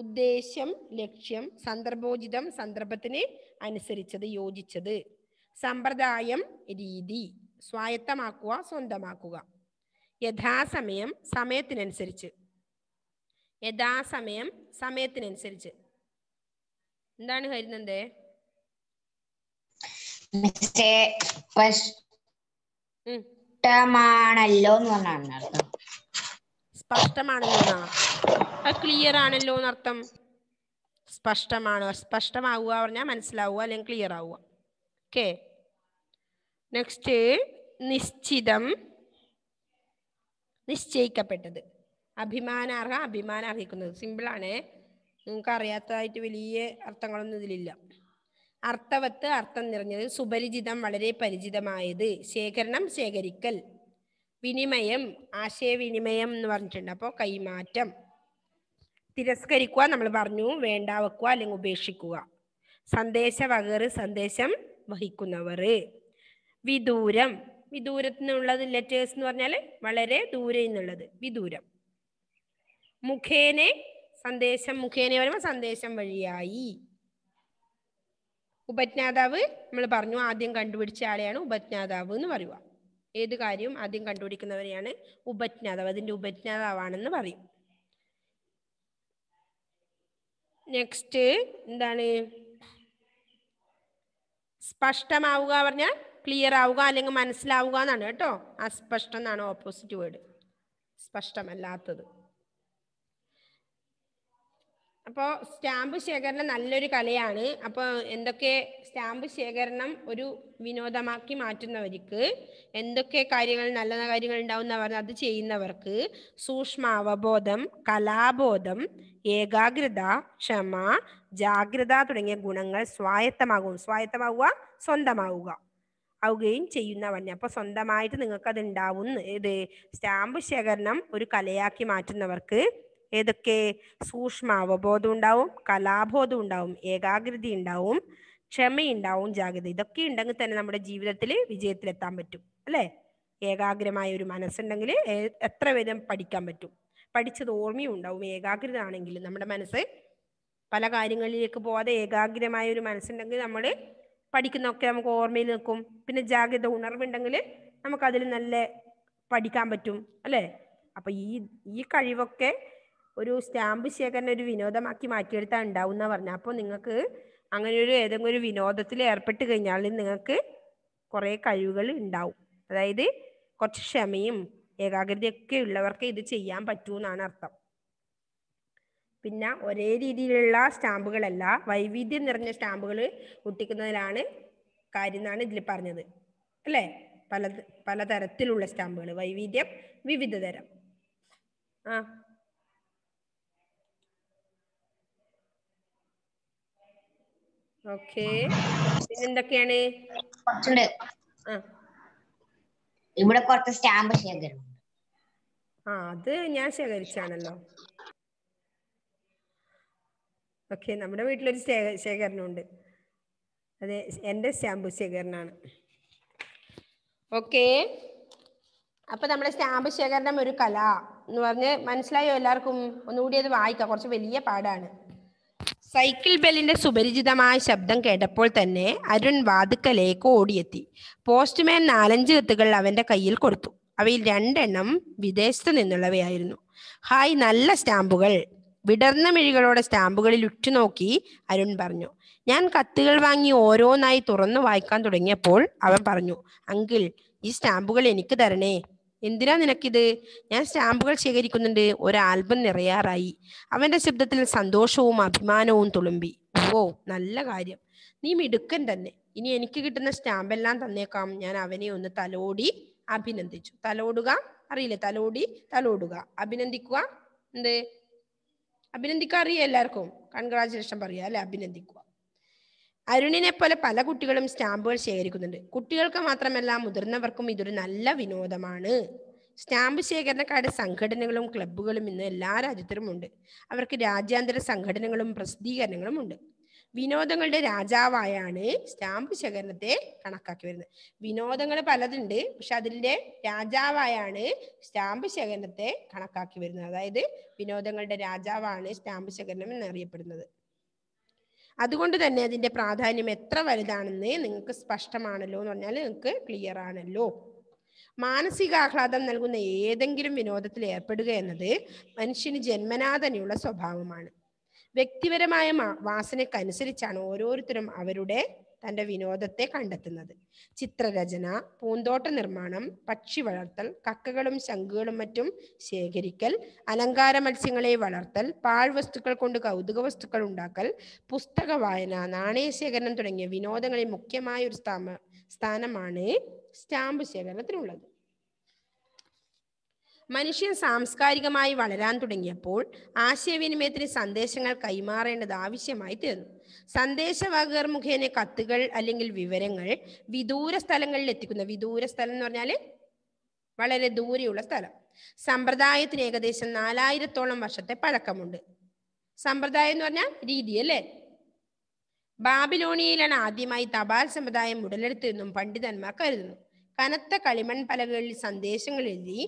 ഉദ്ദേശ്യം ലക്ഷ്യം സന്ദർഭോചിതം സന്ദർഭത്തിന് അനുസരിച്ചത് യോജിച്ചത് സമ്പ്രദായം രീതി സ്വായത്തമാക്കുക സ്വന്തമാക്കുക യഥാസമയം സമയത്തിനനുസരിച്ച് യഥാസമയം സമയത്തിനനുസരിച്ച് എന്താണ് കരുതുന്നത് ഉം സ്പഷ്ടമാണല്ലോ എന്ന് പറഞ്ഞാണ് സ്പഷ്ടമാണല്ലോ എന്നാണ് ക്ലിയർ ആണല്ലോ എന്നർത്ഥം സ്പഷ്ടമാണ് സ്പഷ്ടമാവുക പറഞ്ഞാൽ മനസ്സിലാവുക അല്ലെങ്കിൽ ക്ലിയർ ആവുക ഓക്കെ നെക്സ്റ്റ് നിശ്ചിതം നിശ്ചയിക്കപ്പെട്ടത് അഭിമാനാർഹ അഭിമാനം അർഹിക്കുന്നത് സിമ്പിളാണ് നിങ്ങൾക്ക് അറിയാത്തതായിട്ട് വലിയ അർത്ഥങ്ങളൊന്നും ഇതിലില്ല അർത്ഥവത്ത് അർത്ഥം നിറഞ്ഞത് സുപരിചിതം വളരെ പരിചിതമായത് ശേഖരണം ശേഖരിക്കൽ വിനിമയം ആശയവിനിമയം എന്ന് പറഞ്ഞിട്ടുണ്ട് അപ്പോൾ കൈമാറ്റം തിരസ്കരിക്കുക നമ്മൾ പറഞ്ഞു വേണ്ട വെക്കുക അല്ലെങ്കിൽ ഉപേക്ഷിക്കുക വകറ് സന്ദേശം വഹിക്കുന്നവർ വിദൂരം വിദൂരത്തു നിന്നുള്ളത് ലെറ്റേഴ്സ് എന്ന് പറഞ്ഞാൽ വളരെ ദൂരെ നിന്നുള്ളത് വിദൂരം മുഖേനെ സന്ദേശം മുഖേന പറയുമ്പോൾ സന്ദേശം വഴിയായി ഉപജ്ഞാതാവ് നമ്മൾ പറഞ്ഞു ആദ്യം കണ്ടുപിടിച്ച ആളെയാണ് ഉപജ്ഞാതാവ് എന്ന് പറയുക ഏത് കാര്യവും ആദ്യം കണ്ടുപിടിക്കുന്നവരെയാണ് ഉപജ്ഞാതാവ് അതിൻ്റെ ഉപജ്ഞാതാവാണെന്ന് പറയും നെക്സ്റ്റ് എന്താണ് സ്പഷ്ടമാവുക പറഞ്ഞാൽ ക്ലിയർ ആവുക അല്ലെങ്കിൽ മനസ്സിലാവുക എന്നാണ് കേട്ടോ അസ്പഷ്ടം എന്നാണ് ഓപ്പോസിറ്റ് വേർഡ് സ്പഷ്ടമല്ലാത്തത് അപ്പോ സ്റ്റാമ്പ് ശേഖരണം നല്ലൊരു കലയാണ് അപ്പൊ എന്തൊക്കെ സ്റ്റാമ്പ് ശേഖരണം ഒരു വിനോദമാക്കി മാറ്റുന്നവർക്ക് എന്തൊക്കെ കാര്യങ്ങൾ നല്ല കാര്യങ്ങൾ ഉണ്ടാവുന്നവർ അത് ചെയ്യുന്നവർക്ക് സൂക്ഷ്മാവബോധം കലാബോധം ഏകാഗ്രത ക്ഷമ ജാഗ്രത തുടങ്ങിയ ഗുണങ്ങൾ സ്വായത്തമാകും സ്വായത്തമാവുക സ്വന്തമാവുക ആവുകയും ചെയ്യുന്നവന്നെ അപ്പോൾ സ്വന്തമായിട്ട് നിങ്ങൾക്ക് അത് ഉണ്ടാവുന്ന ഇത് സ്റ്റാമ്പ് ശേഖരണം ഒരു കലയാക്കി മാറ്റുന്നവർക്ക് ഏതൊക്കെ സൂക്ഷ്മ അവബോധം ഉണ്ടാവും കലാബോധം ഉണ്ടാവും ഏകാഗ്രത ഉണ്ടാവും ക്ഷമയുണ്ടാവും ജാഗ്രത ഇതൊക്കെ ഉണ്ടെങ്കിൽ തന്നെ നമ്മുടെ ജീവിതത്തിൽ വിജയത്തിലെത്താൻ പറ്റും അല്ലേ ഏകാഗ്രമായ ഒരു മനസ്സുണ്ടെങ്കിൽ എത്ര വേദം പഠിക്കാൻ പറ്റും പഠിച്ചത് ഓർമ്മയും ഉണ്ടാവും ഏകാഗ്രത ആണെങ്കിൽ നമ്മുടെ മനസ്സ് പല കാര്യങ്ങളിലേക്ക് പോവാതെ ഏകാഗ്രമായ ഒരു മനസ്സുണ്ടെങ്കിൽ നമ്മൾ പഠിക്കുന്നൊക്കെ നമുക്ക് ഓർമ്മയിൽ നിൽക്കും പിന്നെ ജാഗ്രത ഉണർവുണ്ടെങ്കിൽ നമുക്കതിൽ നല്ല പഠിക്കാൻ പറ്റും അല്ലേ അപ്പൊ ഈ ഈ കഴിവൊക്കെ ഒരു സ്റ്റാമ്പ് ശേഖരണം ഒരു വിനോദമാക്കി മാറ്റിയെടുത്താൽ ഉണ്ടാവും പറഞ്ഞു അപ്പോൾ നിങ്ങൾക്ക് അങ്ങനെ ഒരു ഏതെങ്കിലും ഒരു വിനോദത്തിൽ ഏർപ്പെട്ട് കഴിഞ്ഞാൽ നിങ്ങൾക്ക് കുറേ കഴിവുകൾ ഉണ്ടാവും അതായത് കുറച്ച് ക്ഷമയും ഏകാഗ്രതയൊക്കെ ഉള്ളവർക്ക് ഇത് ചെയ്യാൻ പറ്റൂ എന്നാണ് അർത്ഥം പിന്നെ ഒരേ രീതിയിലുള്ള സ്റ്റാമ്പുകളല്ല വൈവിധ്യം നിറഞ്ഞ സ്റ്റാമ്പുകൾ ഒട്ടിക്കുന്നതിലാണ് കാര്യം എന്നാണ് ഇതിൽ പറഞ്ഞത് അല്ലേ പല പലതരത്തിലുള്ള സ്റ്റാമ്പുകൾ വൈവിധ്യം വിവിധ തരം ആ ഓക്കെ കുറച്ചുണ്ട് ഇവിടെ കുറച്ച് സ്റ്റാമ്പ് ശേഖരണം ആ അത് ഞാൻ ശേഖരിച്ചാണല്ലോ ഓക്കെ നമ്മുടെ വീട്ടിലൊരു ശേഖരണമുണ്ട് അതെ എൻ്റെ സ്റ്റാമ്പ് ശേഖരണമാണ് ഓക്കെ അപ്പൊ നമ്മുടെ സ്റ്റാമ്പ് ശേഖരണം ഒരു കല എന്ന് പറഞ്ഞ് മനസ്സിലായോ എല്ലാവർക്കും ഒന്നുകൂടി അത് വായിക്കാം കുറച്ച് വലിയ പാടാണ് സൈക്കിൾ ബെല്ലിന്റെ സുപരിചിതമായ ശബ്ദം കേട്ടപ്പോൾ തന്നെ അരുൺ വാതുക്കലേക്ക് ഓടിയെത്തി പോസ്റ്റ്മാൻ നാലഞ്ച് കത്തുകൾ അവന്റെ കയ്യിൽ കൊടുത്തു അവയിൽ രണ്ടെണ്ണം വിദേശത്ത് നിന്നുള്ളവയായിരുന്നു ഹായ് നല്ല സ്റ്റാമ്പുകൾ വിടർന്ന മിഴികളോടെ സ്റ്റാമ്പുകളിൽ ഉറ്റുനോക്കി അരുൺ പറഞ്ഞു ഞാൻ കത്തുകൾ വാങ്ങി ഓരോന്നായി തുറന്നു വായിക്കാൻ തുടങ്ങിയപ്പോൾ അവൻ പറഞ്ഞു അങ്കിൾ ഈ സ്റ്റാമ്പുകൾ എനിക്ക് തരണേ എന്തിനാ നിനക്കിത് ഞാൻ സ്റ്റാമ്പുകൾ ശേഖരിക്കുന്നുണ്ട് ഒരു ആൽബം നിറയാറായി അവന്റെ ശബ്ദത്തിൽ സന്തോഷവും അഭിമാനവും തുളുമ്പി ഓ നല്ല കാര്യം നീ മിടുക്കൻ തന്നെ ഇനി എനിക്ക് കിട്ടുന്ന സ്റ്റാമ്പെല്ലാം തന്നേക്കാം ഞാൻ അവനെ ഒന്ന് തലോടി അഭിനന്ദിച്ചു തലോടുക അറിയില്ല തലോടി തലോടുക അഭിനന്ദിക്കുക എന്ത് അഭിനന്ദിക്കുക അറിയാം എല്ലാവർക്കും കൺഗ്രാചുലേഷൻ പറയാ അല്ലെ അഭിനന്ദിക്കുക അരുണിനെ പോലെ പല കുട്ടികളും സ്റ്റാമ്പുകൾ ശേഖരിക്കുന്നുണ്ട് കുട്ടികൾക്ക് മാത്രമല്ല മുതിർന്നവർക്കും ഇതൊരു നല്ല വിനോദമാണ് സ്റ്റാമ്പ് ശേഖരണക്കാരുടെ സംഘടനകളും ക്ലബ്ബുകളും ഇന്ന് എല്ലാ രാജ്യത്തിലും ഉണ്ട് അവർക്ക് രാജ്യാന്തര സംഘടനകളും പ്രസിദ്ധീകരണങ്ങളും ഉണ്ട് വിനോദങ്ങളുടെ രാജാവായാണ് സ്റ്റാമ്പ് ശേഖരണത്തെ കണക്കാക്കി വരുന്നത് വിനോദങ്ങൾ പലതുണ്ട് പക്ഷെ അതിൻ്റെ രാജാവായാണ് സ്റ്റാമ്പ് ശേഖരണത്തെ കണക്കാക്കി വരുന്നത് അതായത് വിനോദങ്ങളുടെ രാജാവാണ് സ്റ്റാമ്പ് ശേഖരണം എന്നറിയപ്പെടുന്നത് അതുകൊണ്ട് തന്നെ അതിൻ്റെ പ്രാധാന്യം എത്ര വലുതാണെന്ന് നിങ്ങൾക്ക് സ്പഷ്ടമാണല്ലോ എന്ന് പറഞ്ഞാൽ നിങ്ങൾക്ക് ക്ലിയർ ആണല്ലോ മാനസികാഹ്ലാദം നൽകുന്ന ഏതെങ്കിലും വിനോദത്തിൽ ഏർപ്പെടുക എന്നത് മനുഷ്യന് ജന്മനാഥനെയുള്ള സ്വഭാവമാണ് വ്യക്തിപരമായ വാസനക്കനുസരിച്ചാണ് ഓരോരുത്തരും അവരുടെ തൻ്റെ വിനോദത്തെ കണ്ടെത്തുന്നത് ചിത്രരചന പൂന്തോട്ട നിർമ്മാണം പക്ഷി വളർത്തൽ കക്കകളും ശംഖുകളും മറ്റും ശേഖരിക്കൽ അലങ്കാര മത്സ്യങ്ങളെ വളർത്തൽ പാഴ്വസ്തുക്കൾ കൊണ്ട് കൗതുക വസ്തുക്കൾ ഉണ്ടാക്കൽ പുസ്തക വായന ശേഖരണം തുടങ്ങിയ വിനോദങ്ങളിൽ മുഖ്യമായ ഒരു സ്ഥാന സ്ഥാനമാണ് സ്റ്റാമ്പ് ശേഖരണത്തിനുള്ളത് മനുഷ്യൻ സാംസ്കാരികമായി വളരാൻ തുടങ്ങിയപ്പോൾ ആശയവിനിമയത്തിന് സന്ദേശങ്ങൾ കൈമാറേണ്ടത് ആവശ്യമായി തീർന്നു സന്ദേശവാഹകർ മുഖേന കത്തുകൾ അല്ലെങ്കിൽ വിവരങ്ങൾ വിദൂര സ്ഥലങ്ങളിൽ എത്തിക്കുന്ന വിദൂര സ്ഥലം എന്ന് പറഞ്ഞാൽ വളരെ ദൂരെയുള്ള സ്ഥലം സമ്പ്രദായത്തിന് ഏകദേശം നാലായിരത്തോളം വർഷത്തെ പഴക്കമുണ്ട് സമ്പ്രദായം എന്ന് പറഞ്ഞാൽ രീതി അല്ലേ ബാബിലോണിയയിലാണ് ആദ്യമായി തപാൽ സമ്പ്രദായം ഉടലെടുത്തതെന്നും പണ്ഡിതന്മാർ കരുതുന്നു കനത്ത കളിമൺ പലകളിൽ സന്ദേശങ്ങൾ എഴുതി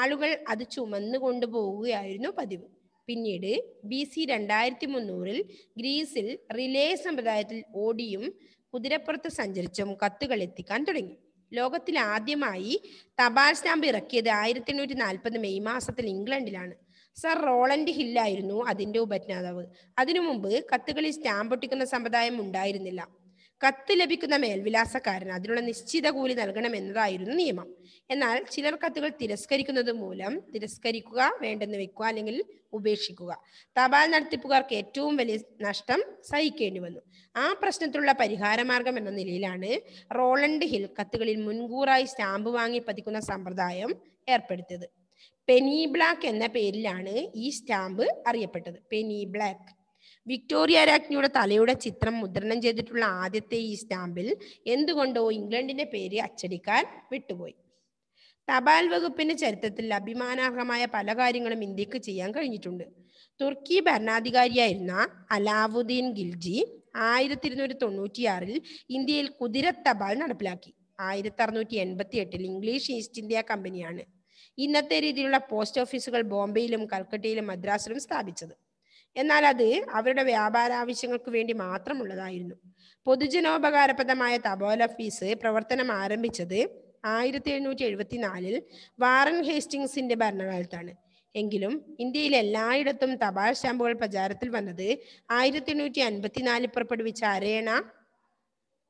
ആളുകൾ അത് ചുമന്നു കൊണ്ടുപോവുകയായിരുന്നു പതിവ് പിന്നീട് ബി സി രണ്ടായിരത്തി മുന്നൂറിൽ ഗ്രീസിൽ റിലേ സമ്പ്രദായത്തിൽ ഓടിയും കുതിരപ്പുറത്ത് സഞ്ചരിച്ചും കത്തുകൾ എത്തിക്കാൻ തുടങ്ങി ലോകത്തിൽ ആദ്യമായി തപാൽ സ്റ്റാമ്പ് ഇറക്കിയത് ആയിരത്തി എണ്ണൂറ്റി നാൽപ്പത് മെയ് മാസത്തിൽ ഇംഗ്ലണ്ടിലാണ് സർ റോളൻഡ് ഹില്ലായിരുന്നു അതിന്റെ ഉപജ്ഞാതാവ് അതിനു മുമ്പ് കത്തുകളിൽ സ്റ്റാമ്പ് ഒട്ടിക്കുന്ന സമ്പ്രദായം ഉണ്ടായിരുന്നില്ല കത്ത് ലഭിക്കുന്ന മേൽവിലാസക്കാരന് അതിനുള്ള നിശ്ചിത കൂലി നൽകണം എന്നതായിരുന്നു നിയമം എന്നാൽ ചിലർ കത്തുകൾ തിരസ്കരിക്കുന്നത് മൂലം തിരസ്കരിക്കുക വേണ്ടെന്ന് വെക്കുക അല്ലെങ്കിൽ ഉപേക്ഷിക്കുക തപാൽ നടത്തിപ്പുകാർക്ക് ഏറ്റവും വലിയ നഷ്ടം സഹിക്കേണ്ടി വന്നു ആ പ്രശ്നത്തിലുള്ള മാർഗം എന്ന നിലയിലാണ് റോളണ്ട് ഹിൽ കത്തുകളിൽ മുൻകൂറായി സ്റ്റാമ്പ് വാങ്ങി പതിക്കുന്ന സമ്പ്രദായം ഏർപ്പെടുത്തിയത് പെനി ബ്ലാക്ക് എന്ന പേരിലാണ് ഈ സ്റ്റാമ്പ് അറിയപ്പെട്ടത് പെനി ബ്ലാക്ക് വിക്ടോറിയ രാജ്ഞിയുടെ തലയുടെ ചിത്രം മുദ്രണം ചെയ്തിട്ടുള്ള ആദ്യത്തെ ഈ സ്റ്റാമ്പിൽ എന്തുകൊണ്ടോ ഇംഗ്ലണ്ടിന്റെ പേര് അച്ചടിക്കാൻ വിട്ടുപോയി തപാൽ വകുപ്പിന്റെ ചരിത്രത്തിൽ അഭിമാനാർഹമായ പല കാര്യങ്ങളും ഇന്ത്യക്ക് ചെയ്യാൻ കഴിഞ്ഞിട്ടുണ്ട് തുർക്കി ഭരണാധികാരിയായിരുന്ന അലാവുദ്ദീൻ ഗിൽജി ആയിരത്തി ഇരുന്നൂറ്റി തൊണ്ണൂറ്റിയാറിൽ ഇന്ത്യയിൽ കുതിര തപാൽ നടപ്പിലാക്കി ആയിരത്തി അറുന്നൂറ്റി എൺപത്തി എട്ടിൽ ഇംഗ്ലീഷ് ഈസ്റ്റ് ഇന്ത്യ കമ്പനിയാണ് ഇന്നത്തെ രീതിയിലുള്ള പോസ്റ്റ് ഓഫീസുകൾ ബോംബെയിലും കൽക്കട്ടയിലും മദ്രാസിലും സ്ഥാപിച്ചത് എന്നാൽ അത് അവരുടെ വ്യാപാര ആവശ്യങ്ങൾക്ക് വേണ്ടി മാത്രമുള്ളതായിരുന്നു പൊതുജനോപകാരപ്രദമായ തപോല ഫീസ് പ്രവർത്തനം ആരംഭിച്ചത് ആയിരത്തി എഴുന്നൂറ്റി എഴുപത്തിനാലിൽ വാറൻ ഹേസ്റ്റിങ്സിന്റെ ഭരണകാലത്താണ് എങ്കിലും ഇന്ത്യയിൽ എല്ലായിടത്തും തപാൽ സ്റ്റാമ്പുകൾ പ്രചാരത്തിൽ വന്നത് ആയിരത്തി എണ്ണൂറ്റി അൻപത്തിനാലിൽ പുറപ്പെടുവിച്ച അരേണ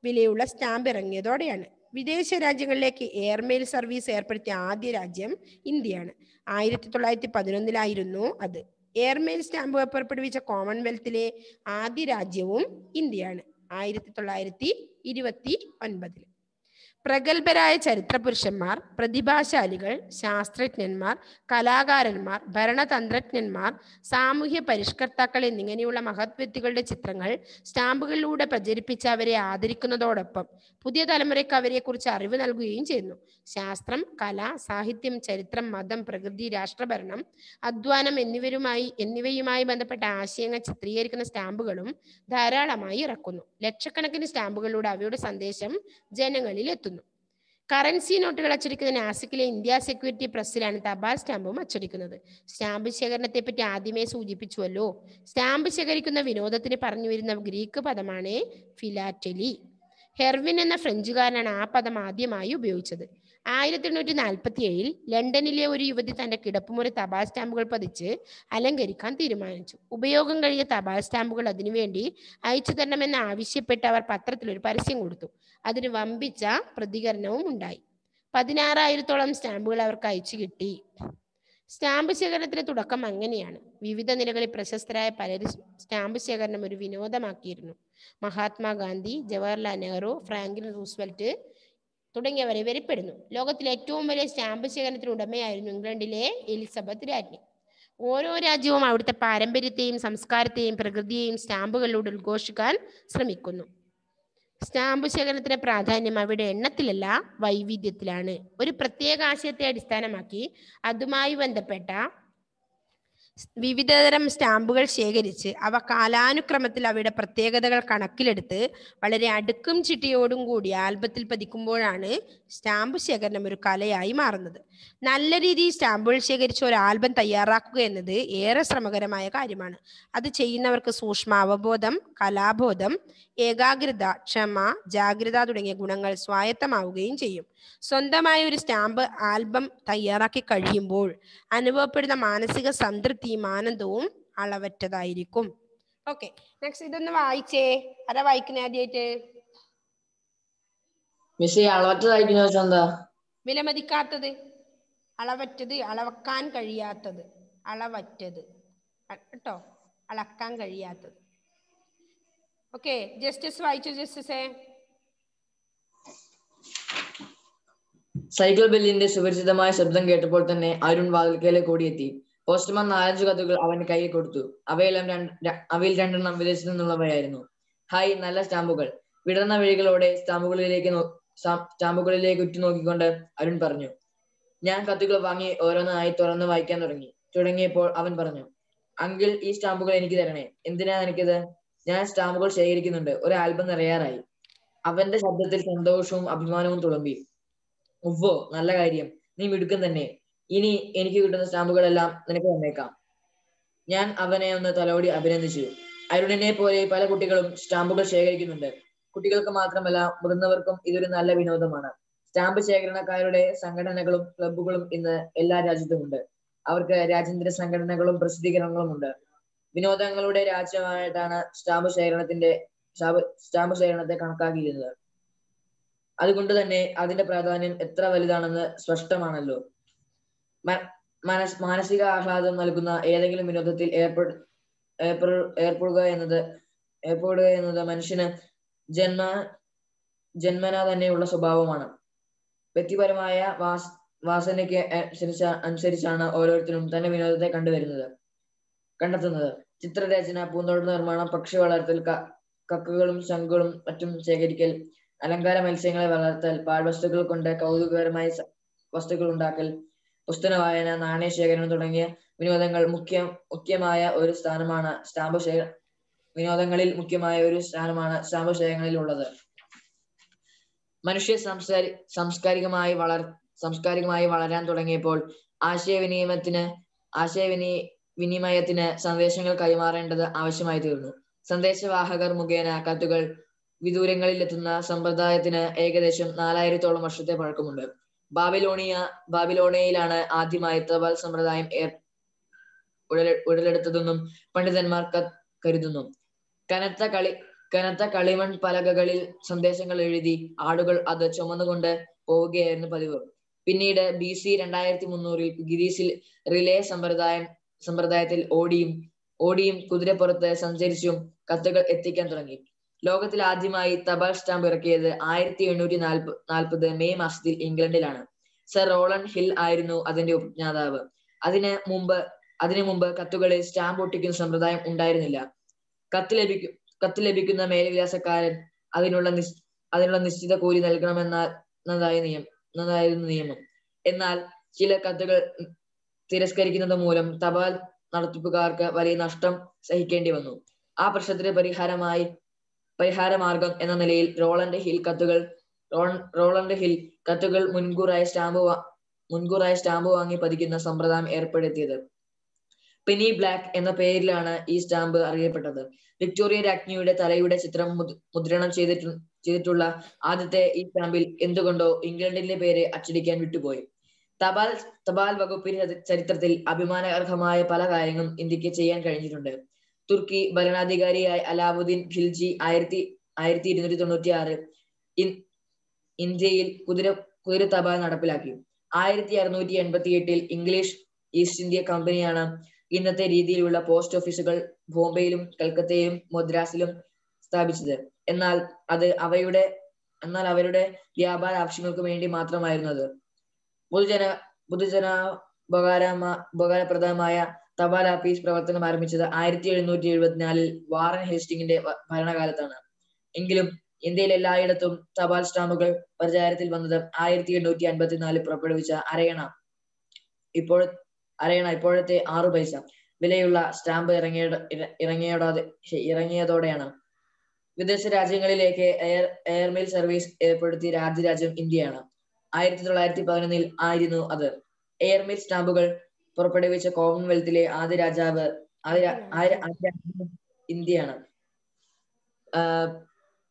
വിലയുള്ള സ്റ്റാമ്പ് ഇറങ്ങിയതോടെയാണ് വിദേശ രാജ്യങ്ങളിലേക്ക് എയർമെയിൽ സർവീസ് ഏർപ്പെടുത്തിയ ആദ്യ രാജ്യം ഇന്ത്യയാണ് ആയിരത്തി തൊള്ളായിരത്തി പതിനൊന്നിലായിരുന്നു അത് എയർമെയിൽ സ്റ്റാമ്പ് പേപ്പർ പിടിപ്പിച്ച കോമൺവെൽത്തിലെ ആദ്യ രാജ്യവും ഇന്ത്യയാണ് ആയിരത്തി തൊള്ളായിരത്തി ഇരുപത്തി ഒൻപതിൽ പ്രഗത്ഭരായ ചരിത്രപുരുഷന്മാർ പ്രതിഭാശാലികൾ ശാസ്ത്രജ്ഞന്മാർ കലാകാരന്മാർ ഭരണതന്ത്രജ്ഞന്മാർ സാമൂഹ്യ പരിഷ്കർത്താക്കൾ എന്നിങ്ങനെയുള്ള മഹത് വ്യക്തികളുടെ ചിത്രങ്ങൾ സ്റ്റാമ്പുകളിലൂടെ പ്രചരിപ്പിച്ച് അവരെ ആദരിക്കുന്നതോടൊപ്പം പുതിയ തലമുറയ്ക്ക് അവരെക്കുറിച്ച് അറിവ് നൽകുകയും ചെയ്യുന്നു ശാസ്ത്രം കല സാഹിത്യം ചരിത്രം മതം പ്രകൃതി രാഷ്ട്രഭരണം അധ്വാനം എന്നിവരുമായി എന്നിവയുമായി ബന്ധപ്പെട്ട ആശയങ്ങൾ ചിത്രീകരിക്കുന്ന സ്റ്റാമ്പുകളും ധാരാളമായി ഇറക്കുന്നു ലക്ഷക്കണക്കിന് സ്റ്റാമ്പുകളിലൂടെ അവയുടെ സന്ദേശം ജനങ്ങളിൽ എത്തുന്നു കറൻസി നോട്ടുകൾ അച്ചടിക്കുന്നതിന് ആസിക്കിലെ ഇന്ത്യ സെക്യൂരിറ്റി പ്രസ്സിലാണ് തപാൽ സ്റ്റാമ്പും അച്ചടിക്കുന്നത് സ്റ്റാമ്പ് ശേഖരണത്തെ പറ്റി ആദ്യമേ സൂചിപ്പിച്ചുവല്ലോ സ്റ്റാമ്പ് ശേഖരിക്കുന്ന വിനോദത്തിന് പറഞ്ഞു വരുന്ന ഗ്രീക്ക് പദമാണ് ഫിലാറ്റലി ഹെർവിൻ എന്ന ഫ്രഞ്ചുകാരനാണ് ആ പദം ആദ്യമായി ഉപയോഗിച്ചത് ആയിരത്തി എണ്ണൂറ്റി നാൽപ്പത്തി ഏഴിൽ ലണ്ടനിലെ ഒരു യുവതി തന്റെ കിടപ്പുമുറി തപാൽ സ്റ്റാമ്പുകൾ പതിച്ച് അലങ്കരിക്കാൻ തീരുമാനിച്ചു ഉപയോഗം കഴിഞ്ഞ തപാൽ സ്റ്റാമ്പുകൾ അതിനുവേണ്ടി അയച്ചു തരണമെന്ന് ആവശ്യപ്പെട്ട് അവർ പത്രത്തിൽ ഒരു പരസ്യം കൊടുത്തു അതിന് വമ്പിച്ച പ്രതികരണവും ഉണ്ടായി പതിനാറായിരത്തോളം സ്റ്റാമ്പുകൾ അവർക്ക് അയച്ചു കിട്ടി സ്റ്റാമ്പ് ശേഖരണത്തിന് തുടക്കം അങ്ങനെയാണ് വിവിധ നിലകളിൽ പ്രശസ്തരായ പലരും സ്റ്റാമ്പ് ശേഖരണം ഒരു വിനോദമാക്കിയിരുന്നു മഹാത്മാഗാന്ധി ജവഹർലാൽ നെഹ്റു ഫ്രാങ്ക്ലിൻ റൂസ്വെൽറ്റ് തുടങ്ങിയവരെ വിവരപ്പെടുന്നു ലോകത്തിലെ ഏറ്റവും വലിയ സ്റ്റാമ്പ് ശേഖരത്തിന് ഉടമയായിരുന്നു ഇംഗ്ലണ്ടിലെ എലിസബത്ത് രാജ്ഞി ഓരോ രാജ്യവും അവിടുത്തെ പാരമ്പര്യത്തെയും സംസ്കാരത്തെയും പ്രകൃതിയെയും സ്റ്റാമ്പുകളിലൂടെ ഉദ്ഘോഷിക്കാൻ ശ്രമിക്കുന്നു സ്റ്റാമ്പ് ശേഖരണത്തിന്റെ പ്രാധാന്യം അവിടെ എണ്ണത്തിലല്ല വൈവിധ്യത്തിലാണ് ഒരു പ്രത്യേക ആശയത്തെ അടിസ്ഥാനമാക്കി അതുമായി ബന്ധപ്പെട്ട വിവിധതരം സ്റ്റാമ്പുകൾ ശേഖരിച്ച് അവ കാലാനുക്രമത്തിൽ അവയുടെ പ്രത്യേകതകൾ കണക്കിലെടുത്ത് വളരെ അടുക്കും ചിട്ടയോടും കൂടി ആൽബത്തിൽ പതിക്കുമ്പോഴാണ് സ്റ്റാമ്പ് ശേഖരണം ഒരു കലയായി മാറുന്നത് നല്ല രീതിയിൽ സ്റ്റാമ്പുകൾ ശേഖരിച്ച് ഒരു ആൽബം തയ്യാറാക്കുക എന്നത് ഏറെ ശ്രമകരമായ കാര്യമാണ് അത് ചെയ്യുന്നവർക്ക് സൂക്ഷ്മാവബോധം കലാബോധം ഏകാഗ്രത ക്ഷമ ജാഗ്രത തുടങ്ങിയ ഗുണങ്ങൾ സ്വായത്തമാവുകയും ചെയ്യും സ്വന്തമായ ഒരു സ്റ്റാമ്പ് ആൽബം തയ്യാറാക്കി കഴിയുമ്പോൾ അനുഭവപ്പെടുന്ന മാനസിക സംതൃപ്തിയും ആനന്ദവും അളവറ്റതായിരിക്കും ഓക്കെ നെക്സ്റ്റ് ഇതൊന്ന് വായിച്ചേ അതാ വായിക്കുന്ന ആദ്യമായിട്ട് മിസ് അളവറ്റത് അയക്കുന്ന വെച്ചാൽ എന്താ വിലമതിക്കാത്തത് അളവറ്റത് അളക്കാൻ കഴിയാത്തത് അളവറ്റത് കേട്ടോ അളക്കാൻ കഴിയാത്തത് ഓക്കെ ജസ്റ്റിസ് വായിച്ചു ജസ്റ്റിസേ സൈക്കിൾ ബെല്ലിന്റെ സുപരിചിതമായ ശബ്ദം കേട്ടപ്പോൾ തന്നെ അരുൺ വാതിൽക്കലേക്ക് ഓടിയെത്തി പോസ്റ്റ്മാൻ നാലഞ്ച് കത്തുകൾ അവന്റെ കയ്യിൽ കൊടുത്തു അവയെല്ലാം രണ്ട് അവയിൽ രണ്ടെണ്ണം വിദേശത്തു നിന്നുള്ളവയായിരുന്നു ഹായ് നല്ല സ്റ്റാമ്പുകൾ വിടർന്ന വഴികളോടെ സ്റ്റാമ്പുകളിലേക്ക് സ്റ്റാമ്പുകളിലേക്ക് ഉറ്റുനോക്കിക്കൊണ്ട് അരുൺ പറഞ്ഞു ഞാൻ കത്തുകൾ വാങ്ങി ഓരോന്നായി തുറന്ന് വായിക്കാൻ തുടങ്ങി തുടങ്ങിയപ്പോൾ അവൻ പറഞ്ഞു അങ്കിൾ ഈ സ്റ്റാമ്പുകൾ എനിക്ക് തരണേ എന്തിനാ എനിക്കത് ഞാൻ സ്റ്റാമ്പുകൾ ശേഖരിക്കുന്നുണ്ട് ഒരു ആൽബം നിറയാറായി അവന്റെ ശബ്ദത്തിൽ സന്തോഷവും അഭിമാനവും തുളുമ്പി ഉവ്വോ നല്ല കാര്യം നീ മിടുക്കൻ തന്നെ ഇനി എനിക്ക് കിട്ടുന്ന സ്റ്റാമ്പുകളെല്ലാം നിനക്ക് തന്നേക്കാം ഞാൻ അവനെ ഒന്ന് തലോടി അഭിനന്ദിച്ചു അരുണിനെ പോലെ പല കുട്ടികളും സ്റ്റാമ്പുകൾ ശേഖരിക്കുന്നുണ്ട് കുട്ടികൾക്ക് മാത്രമല്ല മുതിർന്നവർക്കും ഇതൊരു നല്ല വിനോദമാണ് സ്റ്റാമ്പ് ശേഖരണക്കാരുടെ സംഘടനകളും ക്ലബ്ബുകളും ഇന്ന് എല്ലാ രാജ്യത്തുമുണ്ട് അവർക്ക് രാജ്യാന്തര സംഘടനകളും പ്രസിദ്ധീകരണങ്ങളും ഉണ്ട് വിനോദങ്ങളുടെ രാജ്യമായിട്ടാണ് സ്റ്റാമ്പ് ശേഖരണത്തിന്റെ സ്റ്റാമ്പ് ശേഖരണത്തെ കണക്കാക്കിയിരുന്നത് അതുകൊണ്ട് തന്നെ അതിന്റെ പ്രാധാന്യം എത്ര വലുതാണെന്ന് സ്പഷ്ടമാണല്ലോ മാനസിക ആഹ്ലാദം നൽകുന്ന ഏതെങ്കിലും വിനോദത്തിൽ ഏർപ്പെടുക എന്നത് ഏർപ്പെടുക എന്നത് മനുഷ്യന് ജന്മ ജന്മന തന്നെയുള്ള സ്വഭാവമാണ് വ്യക്തിപരമായ വാസ് വാസനയ്ക്ക് അനുസരിച്ച അനുസരിച്ചാണ് ഓരോരുത്തരും തന്റെ വിനോദത്തെ കണ്ടുവരുന്നത് കണ്ടെത്തുന്നത് ചിത്രരചന പൂന്തോട്ട നിർമ്മാണം പക്ഷി വളർത്തൽ കക്കുകളും ശംഖുകളും മറ്റും ശേഖരിക്കൽ അലങ്കാര മത്സ്യങ്ങളെ വളർത്തൽ പാഴ്വസ്തുക്കൾ കൊണ്ട് കൗതുകകരമായ വസ്തുക്കൾ ഉണ്ടാക്കൽ പുസ്തക വായന നാണയ ശേഖരണം തുടങ്ങിയ വിനോദങ്ങൾ മുഖ്യ മുഖ്യമായ ഒരു സ്ഥാനമാണ് സ്റ്റാമ്പ് ശേഖര വിനോദങ്ങളിൽ മുഖ്യമായ ഒരു സ്ഥാനമാണ് സ്റ്റാമ്പശേഖരങ്ങളിൽ ഉള്ളത് മനുഷ്യ സംസ്കാരി സാംസ്കാരികമായി വളർ സാംസ്കാരികമായി വളരാൻ തുടങ്ങിയപ്പോൾ ആശയവിനിമയത്തിന് ആശയവിനി വിനിമയത്തിന് സന്ദേശങ്ങൾ കൈമാറേണ്ടത് ആവശ്യമായി തീർന്നു സന്ദേശവാഹകർ മുഖേന കത്തുകൾ വിദൂരങ്ങളിൽ എത്തുന്ന സമ്പ്രദായത്തിന് ഏകദേശം നാലായിരത്തോളം വർഷത്തെ പഴക്കമുണ്ട് ബാബിലോണിയ ബാബിലോണിയയിലാണ് ആദ്യമായി തപാൽ സമ്പ്രദായം ഉടലെടുത്തതെന്നും പണ്ഡിതന്മാർ കരുതുന്നു കനത്ത കളി കനത്ത കളിമൺ പലകകളിൽ സന്ദേശങ്ങൾ എഴുതി ആളുകൾ അത് ചുമന്നുകൊണ്ട് പോവുകയായിരുന്നു പതിവ് പിന്നീട് ബി സി രണ്ടായിരത്തി മുന്നൂറിൽ ഗിരീസിൽ റിലേ സമ്പ്രദായം സമ്പ്രദായത്തിൽ ഓടിയും ഓടിയും കുതിരപ്പുറത്ത് സഞ്ചരിച്ചും കത്തുകൾ എത്തിക്കാൻ തുടങ്ങി ലോകത്തിൽ ആദ്യമായി തപാൽ സ്റ്റാമ്പ് ഇറക്കിയത് ആയിരത്തി എണ്ണൂറ്റി നാൽപ്പ നാൽപ്പത് മെയ് മാസത്തിൽ ഇംഗ്ലണ്ടിലാണ് സർ റോളൻ ഹിൽ ആയിരുന്നു അതിന്റെ ഉപജ്ഞാതാവ് അതിന് മുമ്പ് അതിനു മുമ്പ് കത്തുകളിൽ സ്റ്റാമ്പ് ഒട്ടിക്കുന്ന സമ്പ്രദായം ഉണ്ടായിരുന്നില്ല കത്ത് ലഭിക്കും കത്ത് ലഭിക്കുന്ന മേൽവിലാസക്കാരൻ അതിനുള്ള നിശ് അതിനുള്ള നിശ്ചിത കൂലി നൽകണമെന്നതായ നിയമം നന്നായിരുന്നു നിയമം എന്നാൽ ചില കത്തുകൾ തിരസ്കരിക്കുന്നത് മൂലം തപാൽ നടത്തിപ്പുകാർക്ക് വലിയ നഷ്ടം സഹിക്കേണ്ടി വന്നു ആ പ്രശ്നത്തിന് പരിഹാരമായി പരിഹാരമാർഗം എന്ന നിലയിൽ റോളൻഡ് ഹിൽ കത്തുകൾ റോളൻഡ് ഹിൽ കത്തുകൾ മുൻകൂറായി സ്റ്റാമ്പ് മുൻകൂറായി സ്റ്റാമ്പ് വാങ്ങി പതിക്കുന്ന സമ്പ്രദായം ഏർപ്പെടുത്തിയത് പെനി ബ്ലാക്ക് എന്ന പേരിലാണ് ഈ സ്റ്റാമ്പ് അറിയപ്പെട്ടത് വിക്ടോറിയ രാജ്ഞിയുടെ തലയുടെ ചിത്രം മുദ്രണം ചെയ്തിട്ടു ചെയ്തിട്ടുള്ള ആദ്യത്തെ ഈ സ്റ്റാമ്പിൽ എന്തുകൊണ്ടോ ഇംഗ്ലണ്ടിന്റെ പേര് അച്ചടിക്കാൻ വിട്ടുപോയി തപാൽ തപാൽ വകുപ്പിന്റെ ചരിത്രത്തിൽ അഭിമാനകർഹമായ പല കാര്യങ്ങളും ഇന്ത്യക്ക് ചെയ്യാൻ കഴിഞ്ഞിട്ടുണ്ട് തുർക്കി ഭരണാധികാരിയായ അലാവുദ്ദീൻ ഖിൽജി ആയിരത്തി ആയിരത്തി ഇരുന്നൂറ്റി തൊണ്ണൂറ്റി ആറ് ഇന്ത്യയിൽ കുതിര കുതിര തപാൽ നടപ്പിലാക്കി ആയിരത്തി അറുന്നൂറ്റി എൺപത്തി എട്ടിൽ ഇംഗ്ലീഷ് ഈസ്റ്റ് ഇന്ത്യ കമ്പനിയാണ് ഇന്നത്തെ രീതിയിലുള്ള പോസ്റ്റ് ഓഫീസുകൾ ബോംബെയിലും കൽക്കത്തയിലും മദ്രാസിലും സ്ഥാപിച്ചത് എന്നാൽ അത് അവയുടെ എന്നാൽ അവരുടെ വ്യാപാര ആവശ്യങ്ങൾക്ക് വേണ്ടി മാത്രമായിരുന്നു അത് പൊതുജന പൊതുജന ഉപകാരമാ ഉപകാരപ്രദമായ തപാൽ ആഫീസ് പ്രവർത്തനം ആരംഭിച്ചത് ആയിരത്തി എഴുന്നൂറ്റി എഴുപത്തിനാലിൽ വാറൻ ഹേസ്റ്റിംഗിന്റെ ഭരണകാലത്താണ് എങ്കിലും ഇന്ത്യയിൽ എല്ലായിടത്തും തപാൽ സ്റ്റാമ്പുകൾ പ്രചാരത്തിൽ വന്നത് ആയിരത്തി എണ്ണൂറ്റി അൻപത്തിനാലിൽ പുറപ്പെടുവിച്ച അരയണ ഇപ്പോൾ അരയണ ഇപ്പോഴത്തെ ആറു പൈസ വിലയുള്ള സ്റ്റാമ്പ് ഇറങ്ങിയ ഇറങ്ങിയതോടെ ഇറങ്ങിയതോടെയാണ് വിദേശ രാജ്യങ്ങളിലേക്ക് എയർ എയർമെയിൽ സർവീസ് ഏർപ്പെടുത്തിയ രാജ്യ രാജ്യം ഇന്ത്യയാണ് ആയിരത്തി തൊള്ളായിരത്തി പതിനൊന്നിൽ ആയിരുന്നു അത് എയർമെയിൽ സ്റ്റാമ്പുകൾ പുറപ്പെടുവിച്ച കോമൺവെൽത്തിലെ ആദ്യ രാജാവ് ഇന്ത്യയാണ്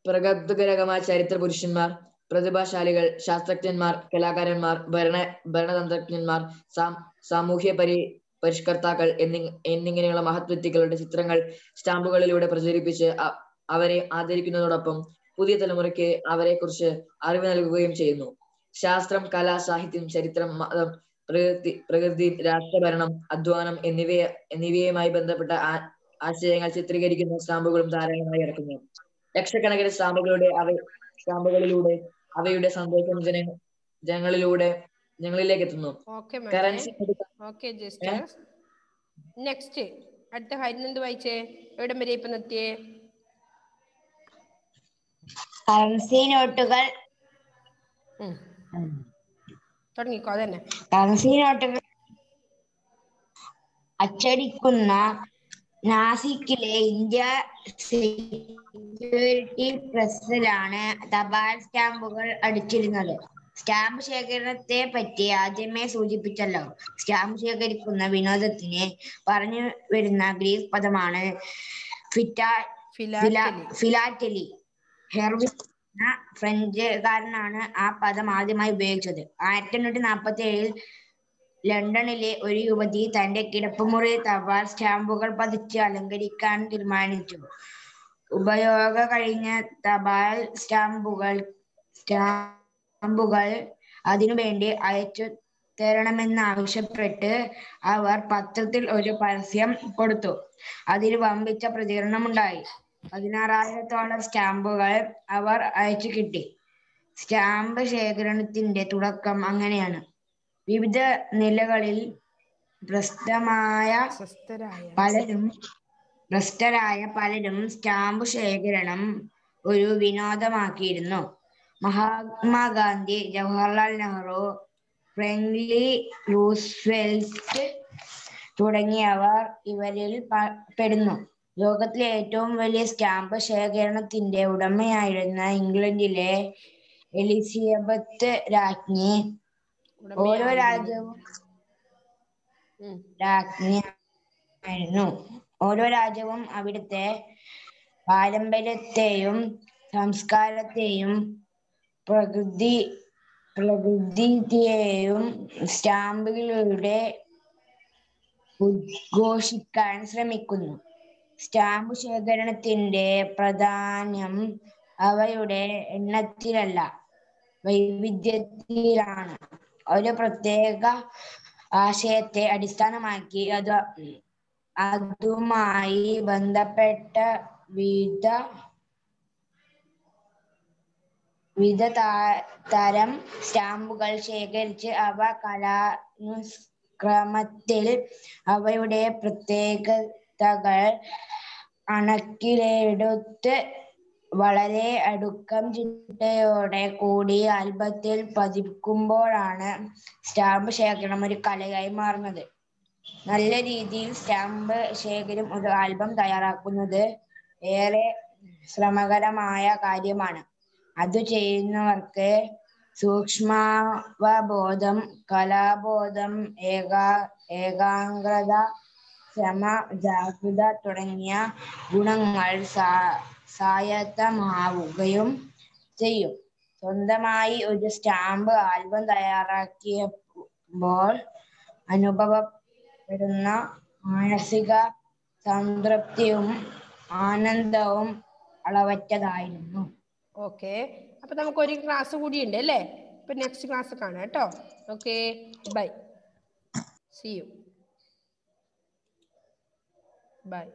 പ്രഗത്ഭകരമായ ചരിത്ര പുരുഷന്മാർ പ്രതിഭാശാലികൾ ശാസ്ത്രജ്ഞന്മാർ കലാകാരന്മാർ ഭരണ ഭരണതന്ത്രജ്ഞന്മാർ സാം സാമൂഹ്യ പരി പരിഷ്കർത്താക്കൾ എന്നി എന്നിങ്ങനെയുള്ള മഹത് വ്യക്തികളുടെ ചിത്രങ്ങൾ സ്റ്റാമ്പുകളിലൂടെ പ്രചരിപ്പിച്ച് അവരെ ആദരിക്കുന്നതോടൊപ്പം പുതിയ തലമുറയ്ക്ക് അവരെ കുറിച്ച് അറിവ് നൽകുകയും ചെയ്യുന്നു ശാസ്ത്രം കല സാഹിത്യം ചരിത്രം മതം പ്രകൃതി പ്രകൃതി രാഷ്ട്രഭരണം അധ്വാനം എന്നിവയെ എന്നിവയുമായി ബന്ധപ്പെട്ട ആശയങ്ങൾ ചിത്രീകരിക്കുന്ന സ്റ്റാമ്പുകളും ധാരാളമായി ഇറക്കുന്നു ലക്ഷക്കണക്കിന് സ്റ്റാമ്പുകളുടെ അവ സ്റ്റാമ്പുകളിലൂടെ അവയുടെ സന്തോഷം ജന ജനങ്ങളിലൂടെ ഞങ്ങളിലേക്ക് എത്തുന്നു കറൻസി നെക്സ്റ്റ് അടുത്ത ഹരിനെന്ത് വായിച്ചേ എവിടം വരെ ഇപ്പൊ നിർത്തിയേ കറൻസി നോട്ടുകൾ തുടങ്ങിക്കോ അതന്നെ കറൻസി നോട്ടുകൾ അച്ചടിക്കുന്ന നാസിക്കിലെ ഇന്ത്യ സെക്യൂരിറ്റി പ്രസ്സിലാണ് തപാൽ സ്റ്റാമ്പുകൾ അടിച്ചിരുന്നത് സ്റ്റാമ്പ് ശേഖരണത്തെ പറ്റി ആദ്യമേ സൂചിപ്പിച്ചല്ലോ സ്റ്റാമ്പ് ശേഖരിക്കുന്ന വിനോദത്തിന് പറഞ്ഞു വരുന്ന ഗ്രീസ് പദമാണ് ഫിലാറ്റലി ഹെർവിസ് ഫ്രഞ്ചുകാരനാണ് ആ പദം ആദ്യമായി ഉപയോഗിച്ചത് ആയിരത്തി എണ്ണൂറ്റി നാൽപ്പത്തി ഏഴിൽ ലണ്ടനിലെ ഒരു യുവതി തന്റെ കിടപ്പുമുറിയിൽ തപാൽ സ്റ്റാമ്പുകൾ പതിച്ച് അലങ്കരിക്കാൻ തീരുമാനിച്ചു ഉപയോഗ കഴിഞ്ഞ തപാൽ സ്റ്റാമ്പുകൾ സ്റ്റാമ്പുകൾ അതിനുവേണ്ടി അയച്ചു തരണമെന്ന് ആവശ്യപ്പെട്ട് അവർ പത്രത്തിൽ ഒരു പരസ്യം കൊടുത്തു അതിൽ വമ്പിച്ച പ്രതികരണമുണ്ടായി പതിനാറായിരത്തോളം സ്റ്റാമ്പുകൾ അവർ അയച്ചു കിട്ടി സ്റ്റാമ്പ് ശേഖരണത്തിന്റെ തുടക്കം അങ്ങനെയാണ് വിവിധ നിലകളിൽ ഭ്രഷ്ടമായ പലരും ഭ്രഷ്ടരായ പലരും സ്റ്റാമ്പ് ശേഖരണം ഒരു വിനോദമാക്കിയിരുന്നു മഹാത്മാഗാന്ധി ജവഹർലാൽ നെഹ്റു ഫ്രങ്ക്ലി റൂസ്വെൽറ്റ് തുടങ്ങിയവർ ഇവരിൽ പെടുന്നു ലോകത്തിലെ ഏറ്റവും വലിയ സ്റ്റാമ്പ് ശേഖരണത്തിന്റെ ഉടമയായിരുന്ന ഇംഗ്ലണ്ടിലെ എലിസബത്ത് രാജ്ഞി ഓരോ രാജ്യവും രാജ്ഞിയായിരുന്നു ഓരോ രാജ്യവും അവിടുത്തെ പാരമ്പര്യത്തെയും സംസ്കാരത്തെയും പ്രകൃതി പ്രകൃതിയെയും സ്റ്റാമ്പുകളിലൂടെ ഉദ്ഘോഷിക്കാൻ ശ്രമിക്കുന്നു സ്റ്റാമ്പ് ശേഖരണത്തിന്റെ പ്രധാനം അവയുടെ എണ്ണത്തിലല്ല വൈവിധ്യത്തിലാണ് ഒരു പ്രത്യേക ആശയത്തെ അടിസ്ഥാനമാക്കി അത് അതുമായി ബന്ധപ്പെട്ട വിധ വിധ തരം സ്റ്റാമ്പുകൾ ശേഖരിച്ച് അവ കലാനുക്രമത്തിൽ അവയുടെ പ്രത്യേകതകൾ കണക്കിലെടുത്ത് വളരെ അടുക്കം ചിട്ടയോടെ കൂടി ആൽബത്തിൽ പതിക്കുമ്പോഴാണ് സ്റ്റാമ്പ് ശേഖരണം ഒരു കലയായി മാറുന്നത് നല്ല രീതിയിൽ സ്റ്റാമ്പ് ശേഖരം ഒരു ആൽബം തയ്യാറാക്കുന്നത് ഏറെ ശ്രമകരമായ കാര്യമാണ് അത് ചെയ്യുന്നവർക്ക് സൂക്ഷ്മാവബോധം കലാബോധം ഏകാ ഏകാഗ്രത ശ്രമ ജാഗ്രത തുടങ്ങിയ ഗുണങ്ങൾ സാ സ്വായത്തമാവുകയും ചെയ്യും സ്വന്തമായി ഒരു സ്റ്റാമ്പ് ആൽബം തയ്യാറാക്കിയപ്പോൾ അനുഭവപ്പെടുന്ന മാനസിക സംതൃപ്തിയും ആനന്ദവും അളവറ്റതായിരുന്നു ഓക്കെ അപ്പൊ നമുക്ക് ഒരു ക്ലാസ് കൂടി ഉണ്ട് അല്ലേ ഇപ്പൊ നെക്സ്റ്റ് ക്ലാസ് കാണാം കേട്ടോ okay bye see you by